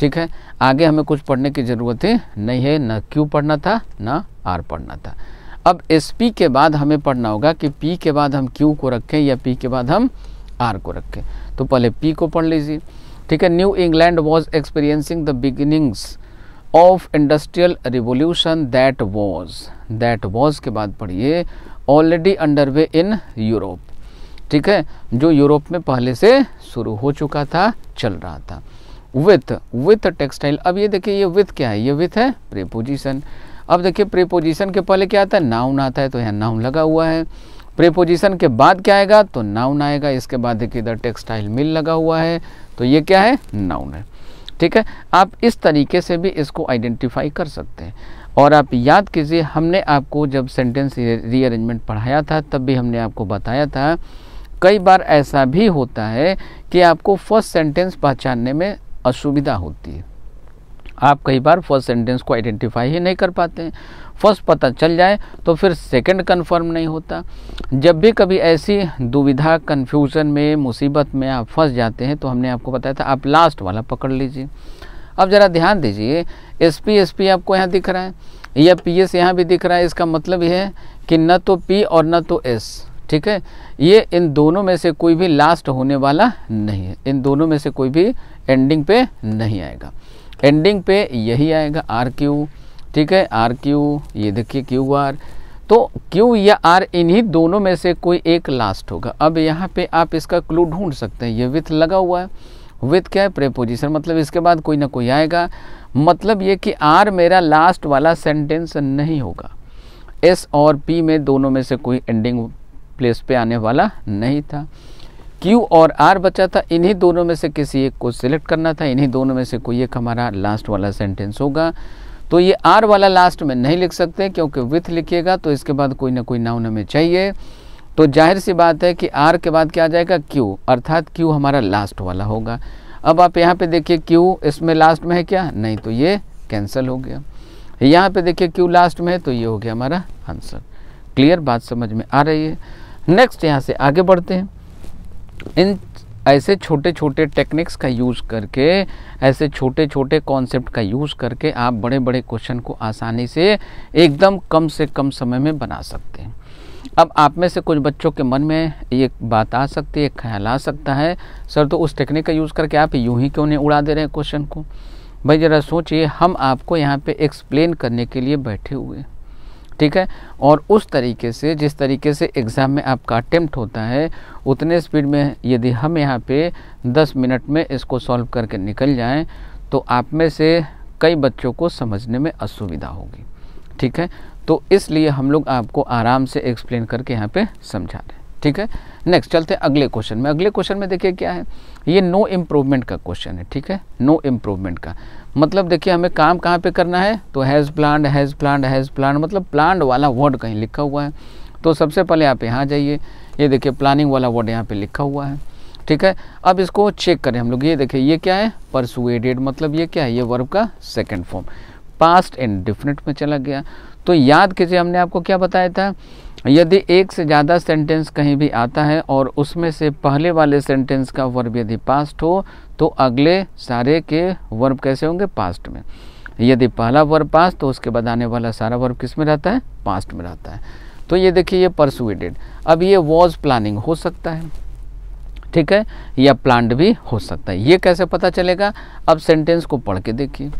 ठीक है आगे हमें कुछ पढ़ने की ज़रूरत ही नहीं है ना क्यू पढ़ना था ना आर पढ़ना था अब एस पी के बाद हमें पढ़ना होगा कि पी के बाद हम क्यू को रखें या पी के बाद हम आर को रखें तो पहले पी को पढ़ लीजिए ठीक है New England was experiencing the beginnings of industrial revolution that was that was के बाद पढ़िए already under way in Europe ठीक है जो यूरोप में पहले से शुरू हो चुका था चल रहा था विथ विथ टेक्सटाइल अब ये देखिए ये विथ क्या है ये विथ है प्रेपोजिशन अब देखिए प्रीपोजिशन के पहले क्या आता है नाउन आता है तो यहाँ नाउन लगा हुआ है प्रीपोजिशन के बाद क्या आएगा तो नाउन आएगा इसके बाद देखिए इधर टेक्सटाइल मिल लगा हुआ है तो ये क्या है नाउन है ठीक है आप इस तरीके से भी इसको आइडेंटिफाई कर सकते हैं और आप याद कीजिए हमने आपको जब सेंटेंस रीअरेंजमेंट पढ़ाया था तब भी हमने आपको बताया था कई बार ऐसा भी होता है कि आपको फर्स्ट सेंटेंस पहचानने में असुविधा होती है आप कई बार फर्स्ट सेंटेंस को आइडेंटिफाई ही नहीं कर पाते हैं फर्स्ट पता चल जाए तो फिर सेकंड कंफर्म नहीं होता जब भी कभी ऐसी दुविधा कंफ्यूजन में मुसीबत में आप फंस जाते हैं तो हमने आपको बताया था आप लास्ट वाला पकड़ लीजिए अब ज़रा ध्यान दीजिए एस पी एस पी आपको यहाँ दिख रहा है या पी एस यहाँ भी दिख रहा है इसका मतलब यह है कि न तो पी और न तो एस ठीक है ये इन दोनों में से कोई भी लास्ट होने वाला नहीं है इन दोनों में से कोई भी एंडिंग पे नहीं आएगा एंडिंग पे यही आएगा आर क्यू ठीक है आर क्यू ये देखिए क्यू आर तो क्यू या आर इन्हीं दोनों में से कोई एक लास्ट होगा अब यहाँ पे आप इसका क्लू ढूंढ सकते हैं ये विथ लगा हुआ है विथ क्या है प्रेपोजिशन मतलब इसके बाद कोई ना कोई आएगा मतलब ये कि आर मेरा लास्ट वाला सेंटेंस नहीं होगा एस और पी में दोनों में से कोई एंडिंग प्लेस पे आने वाला नहीं था क्यू और आर बचा था इन्हीं दोनों में से किसी एक को सिलेक्ट करना था इन्हीं दोनों में से कोई एक हमारा लास्ट वाला सेंटेंस होगा तो ये आर वाला लास्ट में नहीं लिख सकते क्योंकि विथ लिखिएगा तो इसके बाद कोई ना कोई नाउन हमें चाहिए तो जाहिर सी बात है कि आर के बाद क्या आ जाएगा क्यू अर्थात क्यू हमारा लास्ट वाला होगा अब आप यहाँ पे देखिए क्यू इसमें लास्ट में है क्या नहीं तो ये कैंसिल हो गया यहाँ पे देखिए क्यू लास्ट में है तो ये हो गया हमारा आंसर क्लियर बात समझ में आ रही है नेक्स्ट यहाँ से आगे बढ़ते हैं इन ऐसे छोटे छोटे टेक्निक्स का यूज़ करके ऐसे छोटे छोटे कॉन्सेप्ट का यूज़ करके आप बड़े बड़े क्वेश्चन को आसानी से एकदम कम से कम समय में बना सकते हैं अब आप में से कुछ बच्चों के मन में ये बात आ सकती है ख्याल आ सकता है सर तो उस टेक्निक का यूज़ करके आप यूं ही क्यों नहीं उड़ा दे रहे हैं क्वेश्चन को भाई ज़रा सोचिए हम आपको यहाँ पे एक्सप्लेन करने के लिए बैठे हुए हैं ठीक है और उस तरीके से जिस तरीके से एग्ज़ाम में आपका अटैम्प्ट होता है उतने स्पीड में यदि हम यहाँ पे 10 मिनट में इसको सॉल्व करके निकल जाएं तो आप में से कई बच्चों को समझने में असुविधा होगी ठीक है तो इसलिए हम लोग आपको आराम से एक्सप्लेन करके यहाँ पे समझा रहे हैं ठीक है नेक्स्ट चलते हैं अगले क्वेश्चन में अगले क्वेश्चन में देखिए क्या है ये नो इम्प्रूवमेंट का क्वेश्चन है ठीक है नो इम्प्रूवमेंट का मतलब देखिए हमें काम कहाँ पे करना है तो has plant has plan has plan मतलब प्लान वाला वर्ड कहीं लिखा हुआ है तो सबसे पहले आप यहाँ जाइए ये देखिए प्लानिंग वाला वर्ड यहाँ पे लिखा हुआ है ठीक है अब इसको चेक करें हम लोग ये देखिए ये क्या है परसुएडेड मतलब ये क्या है ये वर्ब का second form past indefinite में चला गया तो याद कीजिए हमने आपको क्या बताया था यदि एक से ज़्यादा सेंटेंस कहीं भी आता है और उसमें से पहले वाले सेंटेंस का वर्ब यदि पास्ट हो तो अगले सारे के वर्ब कैसे होंगे पास्ट में यदि पहला वर्ब पास्ट तो उसके बाद आने वाला सारा वर्ब किस में रहता है पास्ट में रहता है तो ये देखिए ये परसुएडेड अब ये वॉज प्लानिंग हो सकता है ठीक है या प्लांट भी हो सकता है ये कैसे पता चलेगा अब सेंटेंस को पढ़ के देखिए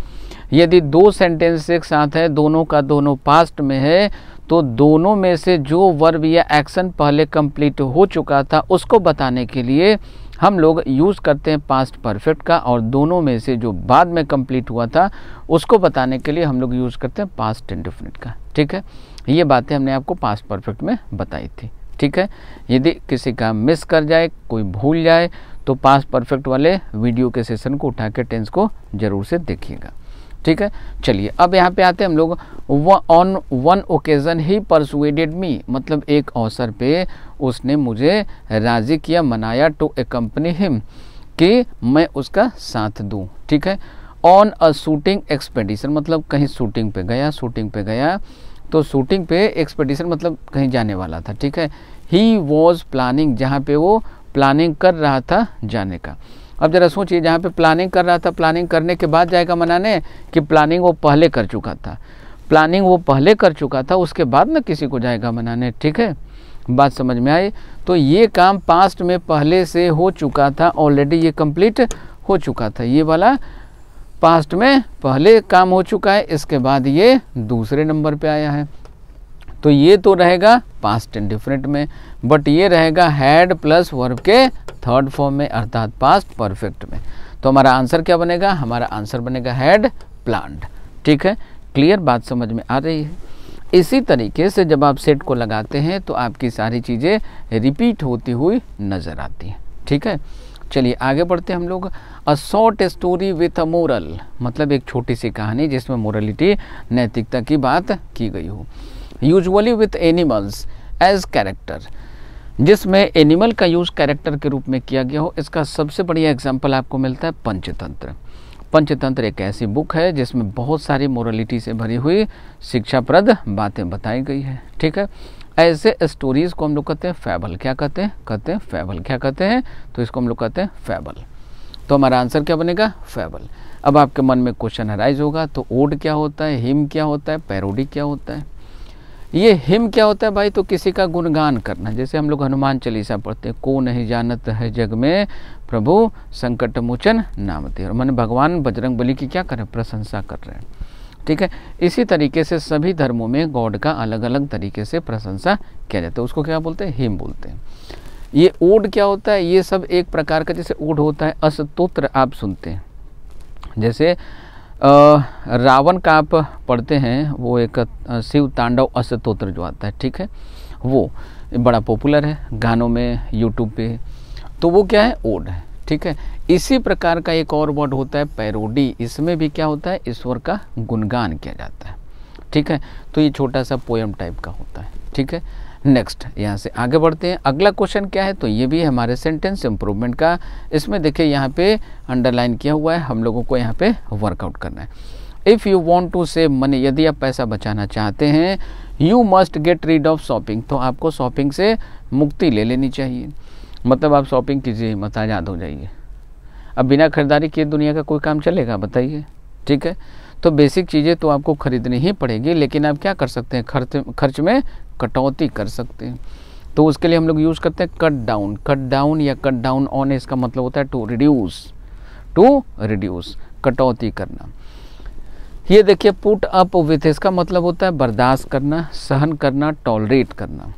यदि दो सेंटेंस एक साथ है दोनों का दोनों पास्ट में है तो दोनों में से जो वर्ब या एक्शन पहले कंप्लीट हो चुका था उसको बताने के लिए हम लोग यूज़ करते हैं पास्ट परफेक्ट का और दोनों में से जो बाद में कंप्लीट हुआ था उसको बताने के लिए हम लोग यूज़ करते हैं पास्ट इंडिफिनिट का ठीक है ये बातें हमने आपको पास्ट परफेक्ट में बताई थी ठीक है यदि किसी का मिस कर जाए कोई भूल जाए तो पास्ट परफेक्ट वाले वीडियो के सेशन को उठा के टेंस को ज़रूर से देखिएगा ठीक है चलिए अब यहाँ पे आते हैं हम लोग on one occasion he persuaded me मतलब एक अवसर पे उसने मुझे राज़ी किया मनाया टू ए कंपनी हिम कि मैं उसका साथ दूँ ठीक है ऑन अ शूटिंग एक्सपेडिशन मतलब कहीं शूटिंग पे गया शूटिंग पे गया तो शूटिंग पे एक्सपेडिशन मतलब कहीं जाने वाला था ठीक है ही वॉज प्लानिंग जहाँ पे वो प्लानिंग कर रहा था जाने का अब ज़रा सोचिए जहाँ पे प्लानिंग कर रहा था प्लानिंग करने के बाद जाएगा मनाने कि प्लानिंग वो पहले कर चुका था प्लानिंग वो पहले कर चुका था उसके बाद ना किसी को जाएगा मनाने ठीक है बात समझ में आई तो ये काम पास्ट में पहले से हो चुका था ऑलरेडी ये कंप्लीट हो चुका था ये वाला पास्ट में पहले काम हो चुका है इसके बाद ये दूसरे नंबर पे आया है तो ये तो रहेगा पास्ट डिफरेंट में बट ये रहेगा हैड प्लस वर्ब के थर्ड फॉर्म में अर्थात पास्ट परफेक्ट में तो हमारा आंसर क्या बनेगा हमारा आंसर बनेगा हैड प्लांट ठीक है क्लियर बात समझ में आ रही है इसी तरीके से जब आप सेट को लगाते हैं तो आपकी सारी चीज़ें रिपीट होती हुई नज़र आती हैं ठीक है चलिए आगे बढ़ते हैं हम लोग a short story with a moral मतलब एक छोटी सी कहानी जिसमें मोरलिटी नैतिकता की बात की गई हो usually with animals as character जिसमें एनिमल का यूज़ कैरेक्टर के रूप में किया गया हो इसका सबसे बढ़िया एग्जाम्पल आपको मिलता है पंचतंत्र पंचतंत्र एक ऐसी बुक है जिसमें बहुत सारी मोरलिटी से भरी हुई शिक्षाप्रद बातें बताई गई है ठीक है ऐसे स्टोरीज़ को हम लोग कहते हैं फैबल क्या कहते हैं कहते हैं फैबल क्या कहते हैं तो इसको हम लोग कहते हैं फैबल तो हमारा आंसर क्या बनेगा फैबल अब आपके मन में क्वेश्चन हराइज होगा तो ओड क्या होता है हिम क्या होता है पैरोडी क्या होता है ये हिम क्या होता है भाई तो किसी का गुणगान करना जैसे हम लोग हनुमान चालीसा पढ़ते हैं को नहीं जानत है जग में प्रभु संकट मोचन नाम और मन भगवान बजरंग बली की क्या करें प्रशंसा कर रहे हैं ठीक है इसी तरीके से सभी धर्मों में गॉड का अलग अलग तरीके से प्रशंसा किया जाता है उसको क्या बोलते हैं हिम बोलते हैं ये ओड क्या होता है ये सब एक प्रकार का जैसे ओड होता है अस्तोत्र आप सुनते हैं जैसे रावण का आप पढ़ते हैं वो एक शिव तांडव अस्तोत्र जो आता है ठीक है वो बड़ा पॉपुलर है गानों में यूट्यूब पे तो वो क्या है ओड है ठीक है इसी प्रकार का एक और वर्ड होता है पैरोडी इसमें भी क्या होता है ईश्वर का गुणगान किया जाता है ठीक है तो ये छोटा सा पोएम टाइप का होता है ठीक है नेक्स्ट यहाँ से आगे बढ़ते हैं अगला क्वेश्चन क्या है तो ये भी हमारे सेंटेंस इम्प्रूवमेंट का इसमें देखिए यहाँ पे अंडरलाइन किया हुआ है हम लोगों को यहाँ पे वर्कआउट करना है if you want to save money यदि आप पैसा बचाना चाहते हैं you must get rid of shopping तो आपको शॉपिंग से मुक्ति ले लेनी चाहिए मतलब आप शॉपिंग कीजिए मत आज़ाद हो जाइए अब बिना खरीदारी किए दुनिया का कोई काम चलेगा बताइए ठीक है तो बेसिक चीज़ें तो आपको खरीदनी ही पड़ेगी लेकिन आप क्या कर सकते हैं खर्च खर्च में कटौती कर सकते हैं तो उसके लिए हम लोग यूज़ करते हैं कट डाउन कट डाउन या कट डाउन ऑन इसका मतलब होता है टू रिड्यूस टू रिड्यूस कटौती करना ये देखिए पुट अप विथ इसका मतलब होता है बर्दाश्त करना सहन करना टॉलरेट करना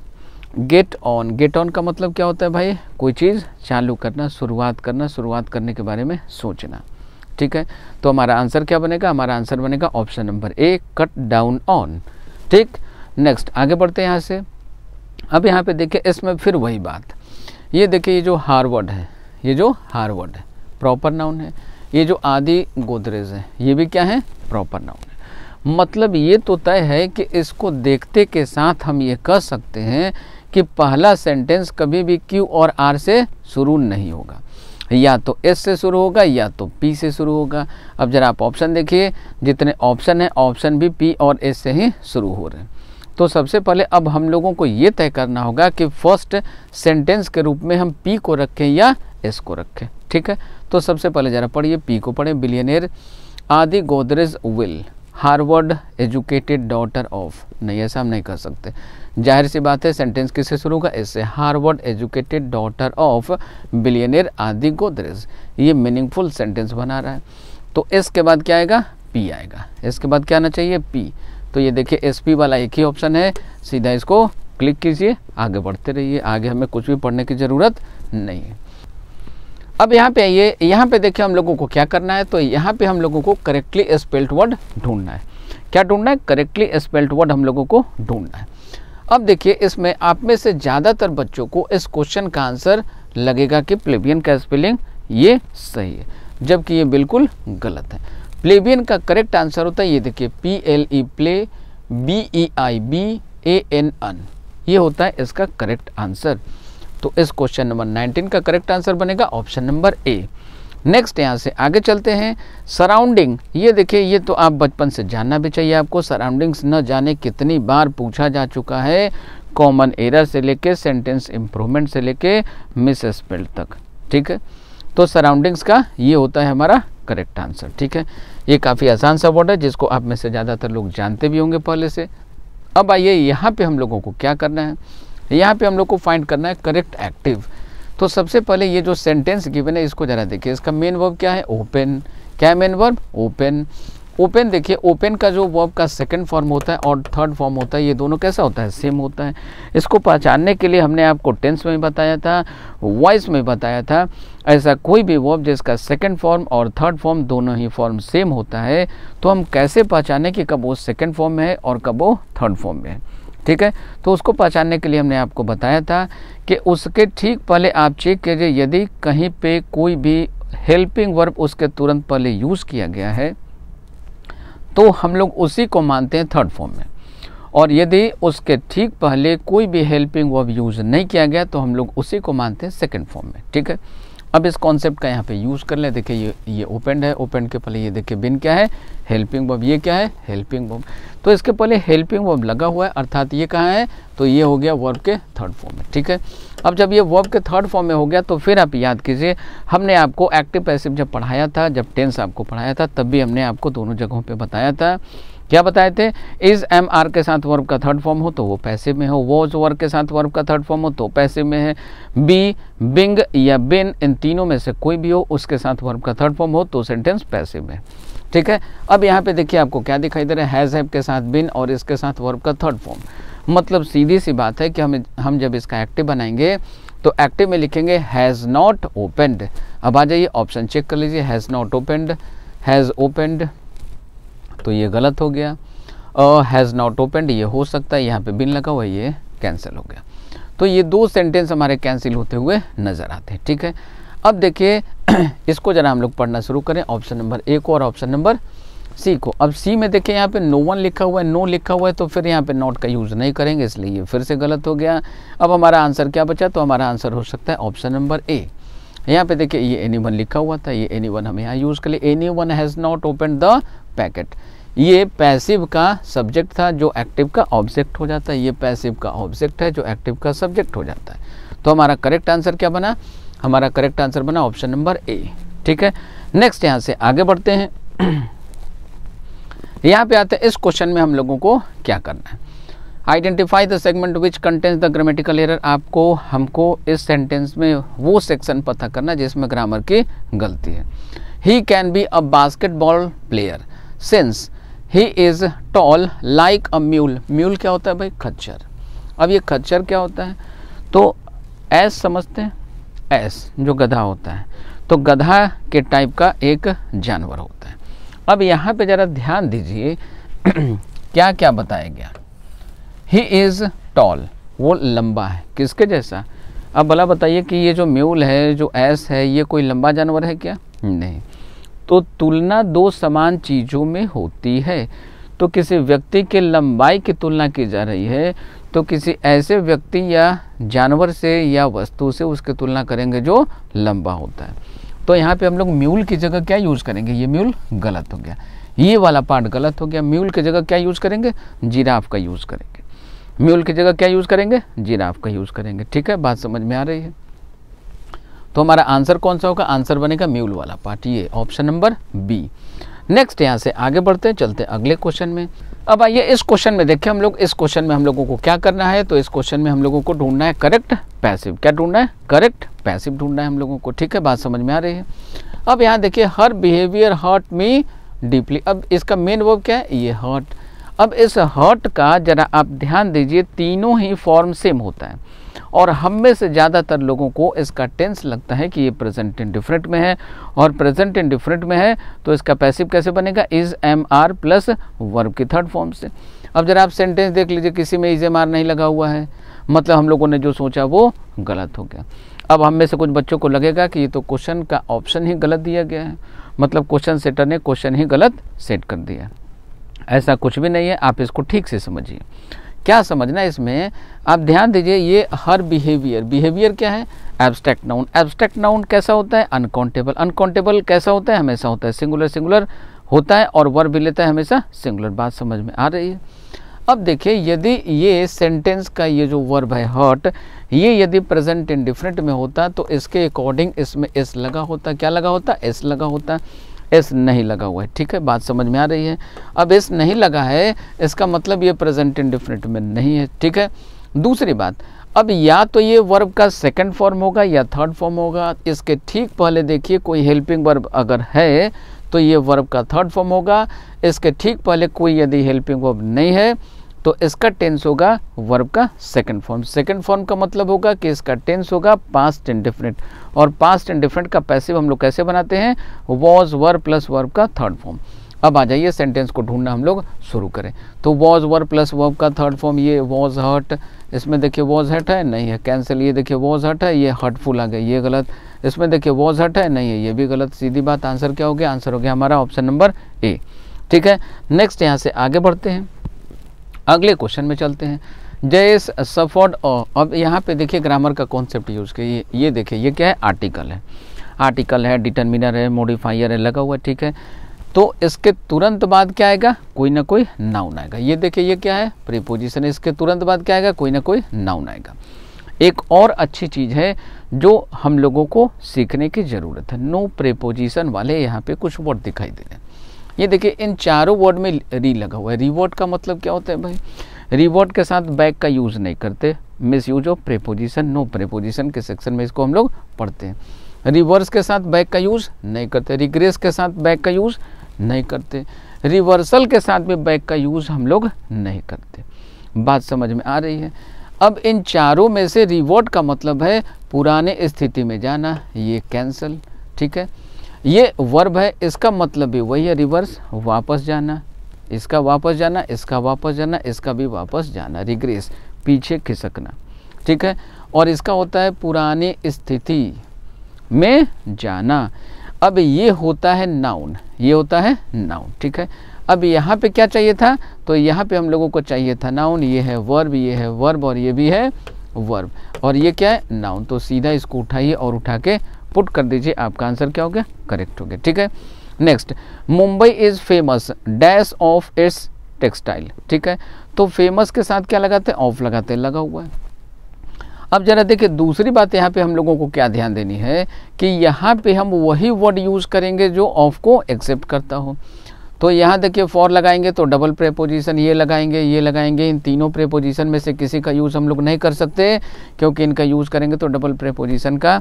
गेट ऑन गेट ऑन का मतलब क्या होता है भाई कोई चीज़ चालू करना शुरुआत करना शुरुआत करने के बारे में सोचना ठीक है तो हमारा आंसर क्या बनेगा हमारा आंसर बनेगा option number A cut down on ठीक नेक्स्ट आगे बढ़ते हैं यहाँ से अब यहाँ पे देखिए इसमें फिर वही बात ये देखिए ये जो हार्वर्ड है ये जो हार्वर्ड है प्रॉपर नाउन है ये जो आदि गोदरेज है ये भी क्या है प्रॉपर नाउन है मतलब ये तो तय है कि इसको देखते के साथ हम ये कह सकते हैं कि पहला सेंटेंस कभी भी क्यू और आर से शुरू नहीं होगा या तो एस से शुरू होगा या तो पी से शुरू होगा अब जरा आप ऑप्शन देखिए जितने ऑप्शन हैं ऑप्शन भी पी और एस से ही शुरू हो रहे हैं तो सबसे पहले अब हम लोगों को ये तय करना होगा कि फर्स्ट सेंटेंस के रूप में हम पी को रखें या एस को रखें ठीक है तो सबसे पहले ज़रा पढ़िए पी को पढ़ें billionaire Aadi Godrej will Harvard educated daughter of नहीं ऐसा हम नहीं कर सकते जाहिर सी बात है सेंटेंस किससे शुरू होगा इससे Harvard educated daughter of billionaire Aadi Godrej ये मीनिंगफुल सेंटेंस बना रहा है तो एस के बाद क्या आएगा पी आएगा इसके बाद क्या आना चाहिए पी तो ये देखिए एसपी वाला एक ही ऑप्शन है सीधा इसको क्लिक कीजिए आगे बढ़ते रहिए आगे हमें कुछ भी पढ़ने की ज़रूरत नहीं है अब यहाँ पे आइए यहाँ पे देखिए हम लोगों को क्या करना है तो यहाँ पे हम लोगों को करेक्टली स्पेल्ड वर्ड ढूंढना है क्या ढूंढना है करेक्टली स्पेल्ड वर्ड हम लोगों को ढूंढना है अब देखिए इसमें आप में से ज़्यादातर बच्चों को इस क्वेश्चन का आंसर लगेगा कि प्लेबियन का स्पेलिंग ये सही है जबकि ये बिल्कुल गलत है प्लेबियन का करेक्ट आंसर होता है ये देखिए P L E play B E I B A N N ये होता है इसका करेक्ट आंसर तो इस क्वेश्चन नंबर 19 का करेक्ट आंसर बनेगा ऑप्शन नंबर ए नेक्स्ट यहाँ से आगे चलते हैं सराउंडिंग ये देखिए ये तो आप बचपन से जानना भी चाहिए आपको सराउंडिंग्स न जाने कितनी बार पूछा जा चुका है कॉमन एरर से लेके सेंटेंस इम्प्रूवमेंट से लेके मिस स्पेल तक ठीक है तो सराउंडिंग्स का ये होता है हमारा करेक्ट आंसर ठीक है ये काफ़ी आसान सा वर्ड है जिसको आप में से ज़्यादातर लोग जानते भी होंगे पहले से अब आइए यहाँ पे हम लोगों को क्या करना है यहाँ पे हम लोग को फाइंड करना है करेक्ट एक्टिव तो सबसे पहले ये जो सेंटेंस गिवन है इसको ज़रा देखिए इसका मेन वर्ब क्या है ओपन क्या है मेन वर्ब ओपन ओपन देखिए ओपन का जो वर्ब का सेकंड फॉर्म होता है और थर्ड फॉर्म होता है ये दोनों कैसा होता है सेम होता है इसको पहचानने के लिए हमने आपको टेंस में बताया था वॉइस में बताया था ऐसा कोई भी वर्ब जिसका सेकंड फॉर्म और थर्ड फॉर्म दोनों ही फॉर्म सेम होता है तो हम कैसे पहचाने कि कब वो सेकेंड फॉर्म में है और कब वो थर्ड फॉर्म में है ठीक है तो उसको पहचानने के लिए हमने आपको बताया था कि उसके ठीक पहले आप चेक कीजिए यदि कहीं पर कोई भी हेल्पिंग वर्ब उसके तुरंत पहले यूज़ किया गया है तो हम लोग उसी को मानते हैं थर्ड फॉर्म में और यदि उसके ठीक पहले कोई भी हेल्पिंग वर्ब यूज़ नहीं किया गया तो हम लोग उसी को मानते हैं सेकेंड फॉर्म में ठीक है अब इस कॉन्सेप्ट का यहाँ पे यूज़ कर लें देखिए ये ये ओपेंड है ओपेंड के पहले ये देखिए बिन क्या है हेल्पिंग बॉब ये क्या है हेल्पिंग बॉब तो इसके पहले हेल्पिंग बॉब लगा हुआ है अर्थात ये कहाँ है तो ये हो गया वर्ब के थर्ड फॉर्म में ठीक है अब जब ये वर्ब के थर्ड फॉर्म में हो गया तो फिर आप याद कीजिए हमने आपको एक्टिव पैसिव जब पढ़ाया था जब टेंस आपको पढ़ाया था तब भी हमने आपको दोनों जगहों पर बताया था क्या बताए थे इज एम आर के साथ वर्ब का थर्ड फॉर्म हो तो वो पैसे में हो वॉज वर्ग के साथ वर्ब का थर्ड फॉर्म हो तो पैसे में है बी बिंग या बिन इन तीनों में से कोई भी हो उसके साथ वर्ब का थर्ड फॉर्म हो तो सेंटेंस पैसे में ठीक है अब यहाँ पे देखिए आपको क्या दिखाई दे रहा है हैज़ हैव के साथ बिन और इसके साथ वर्ब का थर्ड फॉर्म मतलब सीधी सी बात है कि हम हम जब इसका एक्टिव बनाएंगे तो एक्टिव में लिखेंगे हैज़ नॉट ओपेंड अब आ जाइए ऑप्शन चेक कर लीजिए has not opened has opened तो ये गलत हो गया हैज़ नॉट ओपेंड ये हो सकता है यहाँ पे बिन लगा हुआ ये कैंसिल हो गया तो ये दो सेंटेंस हमारे कैंसिल होते हुए नज़र आते हैं ठीक है अब देखिए इसको ज़रा हम लोग पढ़ना शुरू करें ऑप्शन नंबर ए को और ऑप्शन नंबर सी को अब सी में देखिए यहाँ पे नो वन लिखा हुआ है नो लिखा हुआ है तो फिर यहाँ पे नॉट का यूज़ नहीं करेंगे इसलिए ये फिर से गलत हो गया अब हमारा आंसर क्या बचा तो हमारा आंसर हो सकता है ऑप्शन नंबर ए यहाँ पे देखिए ये एनी वन लिखा हुआ था ये एनी वन हम यहाँ यूज़ कर लिए any one has not open the packet ये पैसिव का सब्जेक्ट था जो एक्टिव का ऑब्जेक्ट हो जाता है ये पैसिव का ऑब्जेक्ट है जो एक्टिव का सब्जेक्ट हो जाता है तो हमारा करेक्ट आंसर क्या बना हमारा करेक्ट आंसर बना ऑप्शन नंबर ए ठीक है नेक्स्ट यहाँ से आगे बढ़ते हैं यहाँ पे आते हैं इस क्वेश्चन में हम लोगों को क्या करना है identify the segment which contains the grammatical error आपको हमको इस सेंटेंस में वो सेक्शन पता करना जिसमें ग्रामर की गलती है he can be a basketball player since he is tall like a mule mule क्या होता है भाई खच्चर अब ये खच्चर क्या होता है तो एस समझते हैं एस जो गधा होता है तो गधा के टाइप का एक जानवर होता है अब यहाँ पे ज़रा ध्यान दीजिए क्या क्या बताया गया ही इज़ टॉल वो लंबा है किसके जैसा अब भला बताइए कि ये जो म्यूल है जो एस है ये कोई लंबा जानवर है क्या नहीं तो तुलना दो समान चीज़ों में होती है तो किसी व्यक्ति के लंबाई की तुलना की जा रही है तो किसी ऐसे व्यक्ति या जानवर से या वस्तु से उसकी तुलना करेंगे जो लंबा होता है तो यहाँ पे हम लोग म्यूल की जगह क्या यूज़ करेंगे ये म्यूल गलत हो गया ये वाला पार्ट गलत हो गया म्यूल की जगह क्या यूज़ करेंगे जिराफ का यूज़ करेंगे म्यूल की जगह क्या यूज़ करेंगे जिराफ का यूज़ करेंगे ठीक है बात समझ में आ रही है तो हमारा आंसर कौन सा होगा आंसर बनेगा म्यूल वाला पार्ट ये ऑप्शन नंबर बी नेक्स्ट यहाँ से आगे बढ़ते चलते अगले क्वेश्चन में अब आइए इस क्वेश्चन में देखिए हम लोग इस क्वेश्चन में हम लोगों को क्या करना है तो इस क्वेश्चन में हम लोगों को ढूंढना है करेक्ट पैसिव क्या ढूंढना है करेक्ट पैसिव ढूंढना है हम लोगों को ठीक है बात समझ में आ रही है अब यहाँ देखिए her behaviour hurt me deeply अब इसका मेन वर्ब क्या है ये हर्ट अब इस हर्ट का जरा आप ध्यान दीजिए तीनों ही फॉर्म सेम होता है और हम में से ज़्यादातर लोगों को इसका टेंस लगता है कि ये प्रेजेंट इन डिफरेंट में है और प्रेजेंट इन डिफरेंट में है तो इसका पैसिव कैसे बनेगा is am are plus verb की थर्ड फॉर्म से अब जरा आप सेंटेंस देख लीजिए किसी में इज एम आर नहीं लगा हुआ है मतलब हम लोगों ने जो सोचा वो गलत हो गया अब हम में से कुछ बच्चों को लगेगा कि ये तो क्वेश्चन का ऑप्शन ही गलत दिया गया है मतलब क्वेश्चन सेटर ने क्वेश्चन ही गलत सेट कर दिया ऐसा कुछ भी नहीं है आप इसको ठीक से समझिए क्या समझना है इसमें आप ध्यान दीजिए ये हर बिहेवियर बिहेवियर क्या है एब्स्ट्रैक्ट नाउन एब्स्ट्रैक्ट नाउन कैसा होता है अनकाउंटेबल अनकाउंटेबल कैसा होता है हमेशा होता है सिंगुलर सिंगुलर होता है और वर्ब भी लेता है हमेशा सिंगुलर बात समझ में आ रही है अब देखिए यदि ये सेंटेंस का ये जो वर्ब है हर्ट ये यदि प्रेजेंट डिफरेंट में होता तो इसके अकॉर्डिंग इसमें एस लगा होता क्या लगा होता एस लगा होता एस नहीं लगा हुआ है ठीक है बात समझ में आ रही है अब एस नहीं लगा है इसका मतलब ये प्रेजेंट इंडिफिनिट में नहीं है ठीक है दूसरी बात अब या तो ये वर्ब का सेकंड फॉर्म होगा या थर्ड फॉर्म होगा इसके ठीक पहले देखिए कोई हेल्पिंग वर्ब अगर है तो ये वर्ब का थर्ड फॉर्म होगा इसके ठीक पहले कोई यदि हेल्पिंग वर्ब नहीं है तो इसका टेंस होगा वर्ब का सेकंड फॉर्म सेकंड फॉर्म का मतलब होगा कि इसका टेंस होगा पास्ट डिफरेंट और पास्ट डिफरेंट का पैसिव हम लोग कैसे बनाते हैं वॉज वर्ब प्लस वर्ब का थर्ड फॉर्म अब आ जाइए सेंटेंस को ढूंढना हम लोग शुरू करें तो वॉज वर प्लस वर्ब का थर्ड फॉर्म ये वॉज हर्ट इसमें देखिए वॉज हट है नहीं है कैंसिल ये देखिए वॉज हट है ये हर्टफुल आ गया ये गलत इसमें देखिए वॉज हट है नहीं है ये भी गलत सीधी बात आंसर क्या हो गया आंसर हो गया हमारा ऑप्शन नंबर ए ठीक है नेक्स्ट यहाँ से आगे बढ़ते हैं अगले क्वेश्चन में चलते हैं जयस सफोर्ड अब यहाँ पे देखिए ग्रामर का कॉन्सेप्ट यूज़ किए ये देखिए ये क्या है आर्टिकल है आर्टिकल है डिटर्मिनर है मोडिफाइर है लगा हुआ ठीक है तो इसके तुरंत बाद क्या आएगा कोई ना कोई नाउन आएगा ये देखिए ये क्या है प्रीपोजिशन इसके तुरंत बाद क्या आएगा कोई ना कोई नाउन आएगा एक और अच्छी चीज़ है जो हम लोगों को सीखने की ज़रूरत है नो प्रीपोजिशन वाले यहाँ पे कुछ वर्ड दिखाई दे रहे हैं ये देखिए इन चारों वर्ड में री लगा हुआ है रिवर्ड का मतलब क्या होता है भाई रिवर्ड के साथ बैक का यूज़ नहीं करते misuse of preposition no preposition के सेक्शन में इसको हम लोग पढ़ते हैं रिवर्स के साथ बैक का यूज़ नहीं करते रिग्रेस के साथ बैक का यूज़ नहीं करते रिवर्सल के साथ भी बैक का यूज़ हम लोग नहीं करते बात समझ में आ रही है अब इन चारों में से रिवर्ट का मतलब है पुराने स्थिति में जाना ये कैंसल ठीक है ये वर्ब है इसका मतलब भी वही है रिवर्स वापस जाना इसका वापस जाना इसका वापस जाना इसका भी वापस जाना रिग्रेस पीछे खिसकना ठीक है और इसका होता है पुरानी स्थिति में जाना अब ये होता है नाउन ये होता है नाउन ठीक है अब यहाँ पे क्या चाहिए था तो यहाँ पे हम लोगों को चाहिए था नाउन ये है वर्ब ये है वर्ब और ये भी है वर्ब और ये क्या है नाउन तो सीधा इसको उठाइए और उठा के पुट कर दीजिए आपका आंसर क्या हो गया करेक्ट हो गया ठीक है next Mumbai is famous dash of its textile ठीक है तो फेमस के साथ क्या लगाते हैं ऑफ लगाते हैं लगा हुआ है अब जरा देखिए दूसरी बात यहाँ पे हम लोगों को क्या ध्यान देनी है कि यहाँ पे हम वही वर्ड यूज़ करेंगे जो ऑफ को एक्सेप्ट करता हो तो यहाँ देखिए फॉर लगाएंगे तो डबल प्रेपोजिशन ये लगाएंगे ये लगाएंगे इन तीनों प्रेपोजिशन में से किसी का यूज़ हम लोग नहीं कर सकते क्योंकि इनका यूज़ करेंगे तो डबल प्रेपोजिशन का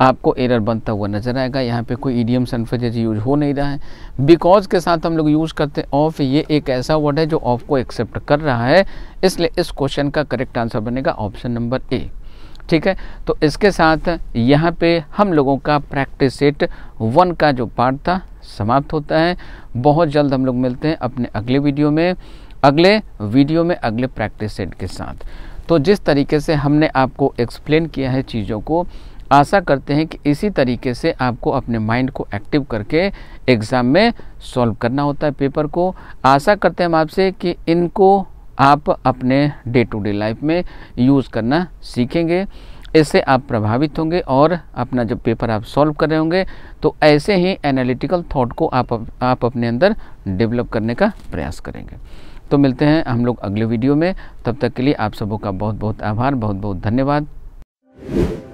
आपको एरर बनता हुआ नज़र आएगा यहाँ पे कोई ईडीएम सनफेज यूज हो नहीं रहा है बिकॉज के साथ हम लोग यूज़ करते हैं ऑफ ये एक ऐसा वर्ड है जो ऑफ को एक्सेप्ट कर रहा है इसलिए इस क्वेश्चन का करेक्ट आंसर बनेगा ऑप्शन नंबर ए ठीक है तो इसके साथ यहाँ पे हम लोगों का प्रैक्टिस सेट वन का जो पार्ट था समाप्त होता है बहुत जल्द हम लोग मिलते हैं अपने अगले वीडियो में अगले वीडियो में अगले प्रैक्टिस सेट के साथ तो जिस तरीके से हमने आपको एक्सप्लेन किया है चीज़ों को आशा करते हैं कि इसी तरीके से आपको अपने माइंड को एक्टिव करके एग्ज़ाम में सॉल्व करना होता है पेपर को आशा करते हैं हम आपसे कि इनको आप अपने डे टू डे लाइफ में यूज़ करना सीखेंगे इससे आप प्रभावित होंगे और अपना जब पेपर आप सॉल्व कर रहे होंगे तो ऐसे ही एनालिटिकल थॉट को आप आप अपने अंदर डेवलप करने का प्रयास करेंगे तो मिलते हैं हम लोग अगले वीडियो में तब तक के लिए आप सबों का बहुत बहुत आभार बहुत बहुत धन्यवाद